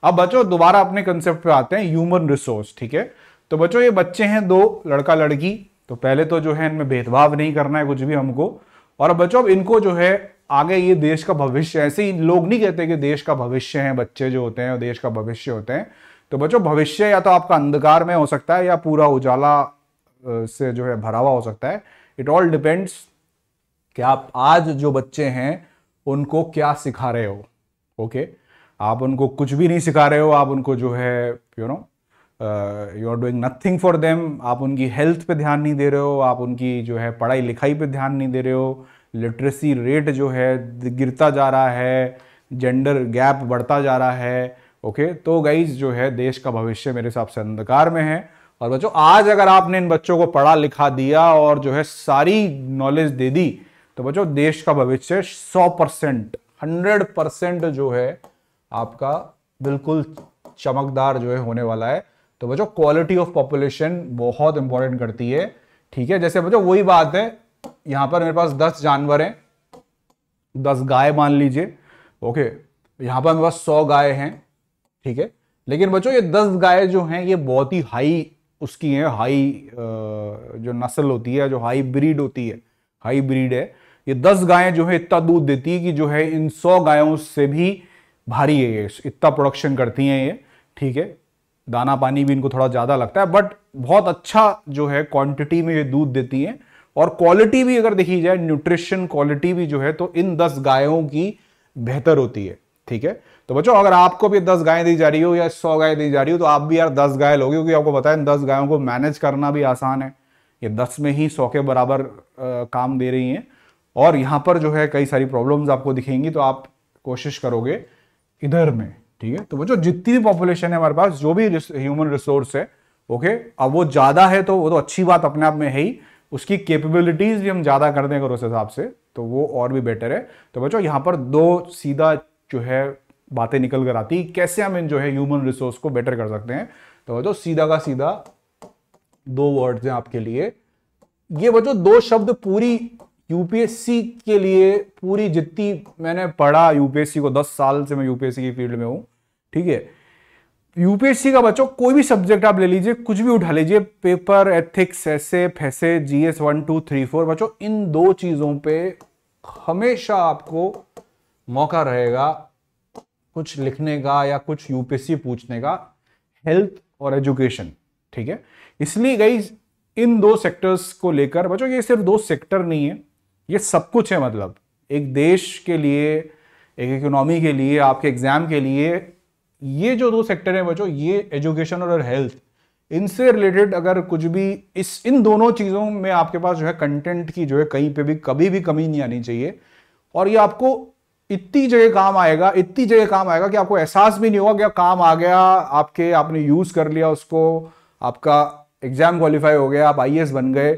अब बच्चों दोबारा अपने कंसेप्ट पे आते हैं ह्यूमन रिसोर्स ठीक है तो बच्चों ये बच्चे हैं दो लड़का लड़की तो पहले तो जो है इनमें भेदभाव नहीं करना है कुछ भी हमको और अब बच्चों अब इनको जो है आगे ये देश का भविष्य ऐसे ही लोग नहीं कहते कि देश का भविष्य है बच्चे जो होते हैं देश का भविष्य होते हैं तो बच्चों भविष्य या तो आपका अंधकार में हो सकता है या पूरा उजाला से जो है भरा हुआ हो सकता है इट ऑल डिपेंड्स कि आप आज जो बच्चे हैं उनको क्या सिखा रहे हो ओके okay? आप उनको कुछ भी नहीं सिखा रहे हो आप उनको जो है you you know know, you are doing nothing for them आप उनकी हेल्थ पे ध्यान नहीं दे रहे हो आप उनकी जो है पढ़ाई लिखाई पे ध्यान नहीं दे रहे हो लिटरेसी रेट जो है गिरता जा रहा है जेंडर गैप बढ़ता जा रहा है ओके okay? तो गाइज जो है देश का भविष्य मेरे हिसाब से अंधकार में है और बच्चों आज अगर आपने इन बच्चों को पढ़ा लिखा दिया और जो है सारी नॉलेज दे दी तो बच्चों देश का भविष्य सौ परसेंट हंड्रेड परसेंट जो है आपका बिल्कुल चमकदार जो है होने वाला है तो बच्चों क्वालिटी ऑफ पॉपुलेशन बहुत इंपॉर्टेंट करती है ठीक है जैसे बच्चों वही बात है यहां पर मेरे पास दस जानवर हैं दस गाय मान लीजिए ओके यहां पर मेरे पास सौ गाय हैं ठीक है लेकिन बच्चों ये दस गाय जो हैं ये बहुत ही हाई उसकी है हाई जो नस्ल होती है जो हाई ब्रीड होती है हाई ब्रीड है ये दस गायें जो है इतना दूध देती है कि जो है इन सौ गायों से भी भारी है ये इतना प्रोडक्शन करती हैं ये ठीक है दाना पानी भी इनको थोड़ा ज़्यादा लगता है बट बहुत अच्छा जो है क्वांटिटी में ये दूध देती हैं और क्वालिटी भी अगर देखी जाए न्यूट्रिशन क्वालिटी भी जो है तो इन दस गायों की बेहतर होती है ठीक है तो बच्चों अगर आपको भी दस गायें दी जा रही हो या सौ गायें दी जा रही हो तो आप भी यार दस गाय लोगे क्योंकि आपको बताया इन दस गायों को मैनेज करना भी आसान है ये दस में ही सौ के बराबर आ, काम दे रही हैं और यहाँ पर जो है कई सारी प्रॉब्लम्स आपको दिखेंगी तो आप कोशिश करोगे इधर में ठीक है तो वो जो जितनी भी पॉपुलेशन है हमारे पास जो भी ह्यूमन रिसोर्स है ओके अब वो ज़्यादा है तो वो तो अच्छी बात अपने आप में है ही उसकी कैपेबिलिटीज़ भी हम ज़्यादा कर दें अगर उस हिसाब से तो वो और भी बेटर है तो बच्चों यहाँ पर दो सीधा जो है बातें निकल कर आती कैसे हम इन जो है ह्यूमन रिसोर्स को बेटर कर सकते हैं तो बच्चों सीधा का सीधा दो वर्ड्स हैं आपके लिए ये बच्चों दो शब्द पूरी यूपीएससी के लिए पूरी जितनी मैंने पढ़ा यूपीएससी को दस साल से मैं यूपीएससी की फील्ड में हूं ठीक है यूपीएससी का बच्चों कोई भी सब्जेक्ट आप ले लीजिए कुछ भी उठा लीजिए पेपर एथिक्स ऐसे फैसे GS one two three four बच्चों इन दो चीज़ों पे हमेशा आपको मौका रहेगा कुछ लिखने का या कुछ यूपीएससी पूछने का हेल्थ और एजुकेशन ठीक है इसलिए गई इन दो सेक्टर्स को लेकर बच्चों ये सिर्फ दो सेक्टर नहीं है ये सब कुछ है मतलब एक देश के लिए एक इकोनॉमी के लिए आपके एग्जाम के लिए ये जो दो सेक्टर हैं बच्चों ये एजुकेशन और हेल्थ इनसे रिलेटेड अगर कुछ भी इस इन दोनों चीज़ों में आपके पास जो है कंटेंट की जो है कहीं पे भी कभी भी कमी नहीं आनी चाहिए और ये आपको इतनी जगह काम आएगा इतनी जगह काम आएगा कि आपको एहसास भी नहीं होगा कि काम आ गया आपके आपने यूज़ कर लिया उसको आपका एग्ज़ाम क्वालिफाई हो गया आप आई बन गए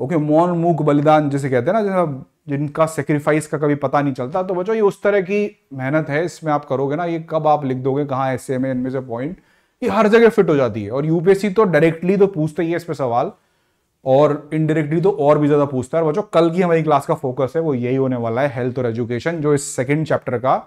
ओके मौन मूक बलिदान जिसे कहते हैं ना जैसे जिनका सेक्रीफाइस का कभी पता नहीं चलता तो बच्चों ये उस तरह की मेहनत है इसमें आप करोगे ना ये कब आप लिख दोगे कहाँ ऐसे में इनमें से पॉइंट ये हर जगह फिट हो जाती है और यूपीएससी तो डायरेक्टली तो पूछते ही है इस पर सवाल और इनडायरेक्टली तो और भी ज़्यादा पूछता है बच्चों कल की हमारी क्लास का फोकस है वो यही होने वाला है हेल्थ और एजुकेशन जो इस सेकेंड चैप्टर का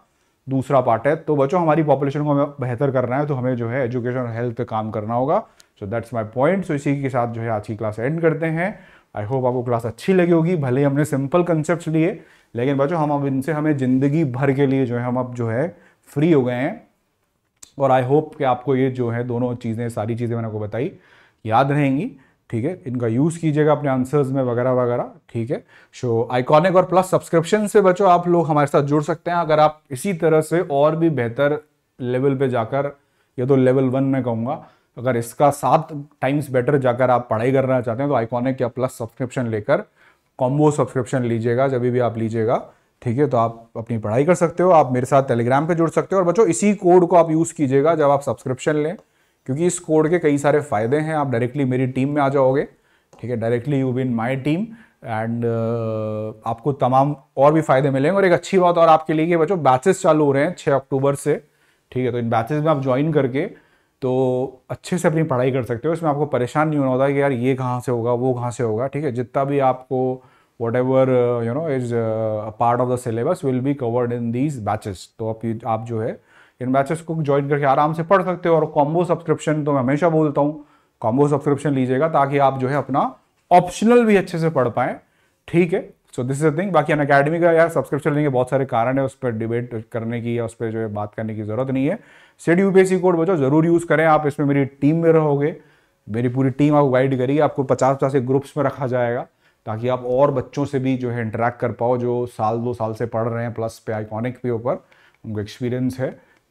दूसरा पार्ट है तो बच्चों हमारी पॉपुलेशन को हमें बेहतर करना है तो हमें जो है एजुकेशन और हेल्थ पे काम करना होगा so that's my point so इसी के साथ जो है आज की क्लास एंड करते हैं आई होप आपको क्लास अच्छी लगी होगी भले ही हमने सिंपल कंसेप्ट लिए लेकिन बच्चों हम अब इनसे हमें ज़िंदगी भर के लिए जो है हम अब जो है फ्री हो गए हैं और आई होप कि आपको ये जो है दोनों चीज़ें सारी चीज़ें मैंने आपको बताई याद रहेंगी ठीक है इनका यूज़ कीजिएगा अपने आंसर्स में वगैरह वगैरह ठीक है सो आइकॉनिक और प्लस सब्सक्रिप्शन से बच्चों आप लोग हमारे साथ जुड़ सकते हैं अगर आप इसी तरह से और भी बेहतर लेवल पे जाकर या तो लेवल वन में कहूँगा अगर इसका सात टाइम्स बेटर जाकर आप पढ़ाई करना चाहते हैं तो आइकॉनिक या प्लस सब्सक्रिप्शन लेकर कॉम्बो सब्सक्रिप्शन लीजिएगा जब भी आप लीजिएगा ठीक है तो आप अपनी पढ़ाई कर सकते हो आप मेरे साथ टेलीग्राम पे जुड़ सकते हो और बच्चों इसी कोड को आप यूज़ कीजिएगा जब आप सब्सक्रिप्शन लें क्योंकि इस कोड के कई सारे फ़ायदे हैं आप डायरेक्टली मेरी टीम में आ जाओगे ठीक है directly you win my team and आपको तमाम और भी फ़ायदे मिलेंगे और एक अच्छी बात और आपके लिए कि बच्चों बैचेस चालू हो रहे हैं छः अक्टूबर से ठीक है तो इन बैचेस में आप ज्वाइन करके तो अच्छे से अपनी पढ़ाई कर सकते हो इसमें आपको परेशान नहीं होना होता कि यार ये कहाँ से होगा वो कहाँ से होगा ठीक है जितना भी आपको whatever you know is a part of the syllabus will be covered in these batches तो आप आप जो है इन बैचेस को ज्वाइन करके आराम से पढ़ सकते हो और कॉम्बो सब्सक्रिप्शन तो मैं हमेशा बोलता हूँ कॉम्बो सब्सक्रिप्शन लीजिएगा ताकि आप जो है अपना ऑप्शनल भी अच्छे से पढ़ पाएँ ठीक है so this is a thing बाकी अन अकेडमी का यार सब्सक्रिप्शन लेने के बहुत सारे कारण है उस पर डिबेट करने की या उस पर जो है बात करने की जरूरत नहीं है सेड यूपीएससी कोड बचो जरूर यूज़ करें आप इसमें मेरी टीम में रहोगे मेरी पूरी टीम आप गाइड करेगी आपको पचास पचास एक ग्रुप्स में रखा जाएगा ताकि आप और बच्चों से भी जो है इंटरेक्ट कर पाओ जो साल दो साल से पढ़ रहे हैं प्लस पे आइकॉनिक के ऊपर उनको एक्सपीरियंस है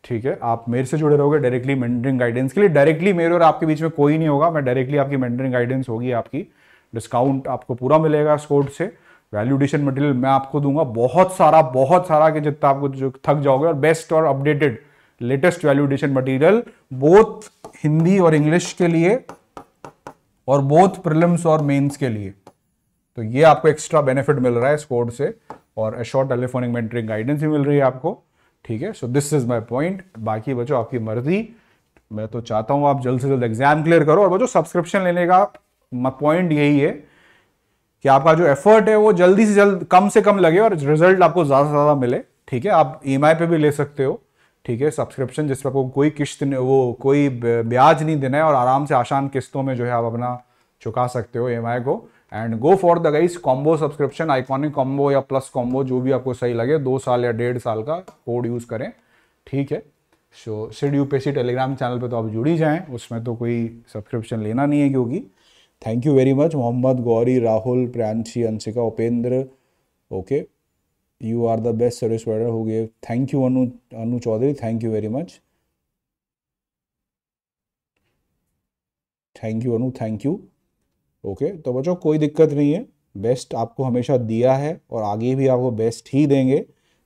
ठीक है आप मेरे से जुड़े रहोगे डायरेक्टली मेंटरिंग गाइडेंस के लिए डायरेक्टली मेरे और आपके बीच में कोई नहीं होगा मैं डायरेक्टली आपकी मेंटरिंग गाइडेंस होगी आपकी डिस्काउंट आपको पूरा मिलेगा इस कोड से वैल्यूडेशन मटेरियल मैं आपको दूंगा बहुत सारा बहुत सारा के जितना आपको जो थक जाओगे और बेस्ट और updated latest validation material both Hindi और इंग्लिश के लिए और बोथ प्रिलिम्स और मेंस के लिए तो ये आपको एक्स्ट्रा बेनिफिट मिल रहा है इस कोड से और शॉर्ट टेलीफोनिक मेंटरिंग गाइडेंस भी मिल रही है आपको ठीक है so this is my point बाकी बचो आपकी मर्जी मैं तो चाहता हूं आप जल्द से जल्द एग्जाम क्लियर करो और बचो सब्सक्रिप्शन लेने का पॉइंट यही है कि आपका जो एफर्ट है वो जल्दी से जल्द कम से कम लगे और रिजल्ट आपको ज़्यादा से ज़्यादा मिले ठीक है आप ई पे भी ले सकते हो ठीक है सब्सक्रिप्शन जिस पर आपको कोई किश्त वो कोई ब्याज नहीं देना है और आराम से आसान किस्तों में जो है आप अपना चुका सकते हो ई को and go for the guys combo subscription iconic combo या प्लस कॉम्बो जो भी आपको सही लगे दो साल या डेढ़ साल का कोड यूज़ करें ठीक है सो सिड यू टेलीग्राम चैनल पे तो आप जुड़ ही जाएँ उसमें तो कोई सब्सक्रिप्शन लेना नहीं है क्योंकि thank you very much Mohammad Gauri Rahul Pranshi Anshika Upendra okay you are the best service provider हो गए thank you Anu Anu Chaudhary thank you very much thank you Anu thank you okay तो बच्चों कोई दिक्कत नहीं है बेस्ट आपको हमेशा दिया है और आगे भी आपको बेस्ट ही देंगे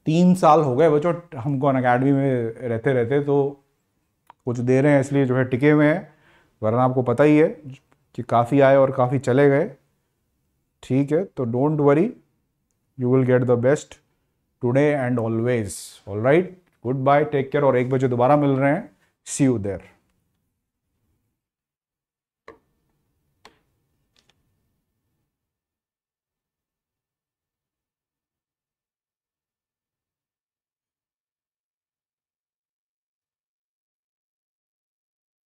तीन साल हो गए बच्चों हमको अन अकेडमी में रहते रहते तो कुछ दे रहे हैं इसलिए जो है टिके हुए हैं वरना आपको पता ही है कि काफ़ी आए और काफ़ी चले गए ठीक है तो don't worry you will get the best today and always all right good bye take care और एक बजे दोबारा मिल रहे हैं सी यू देर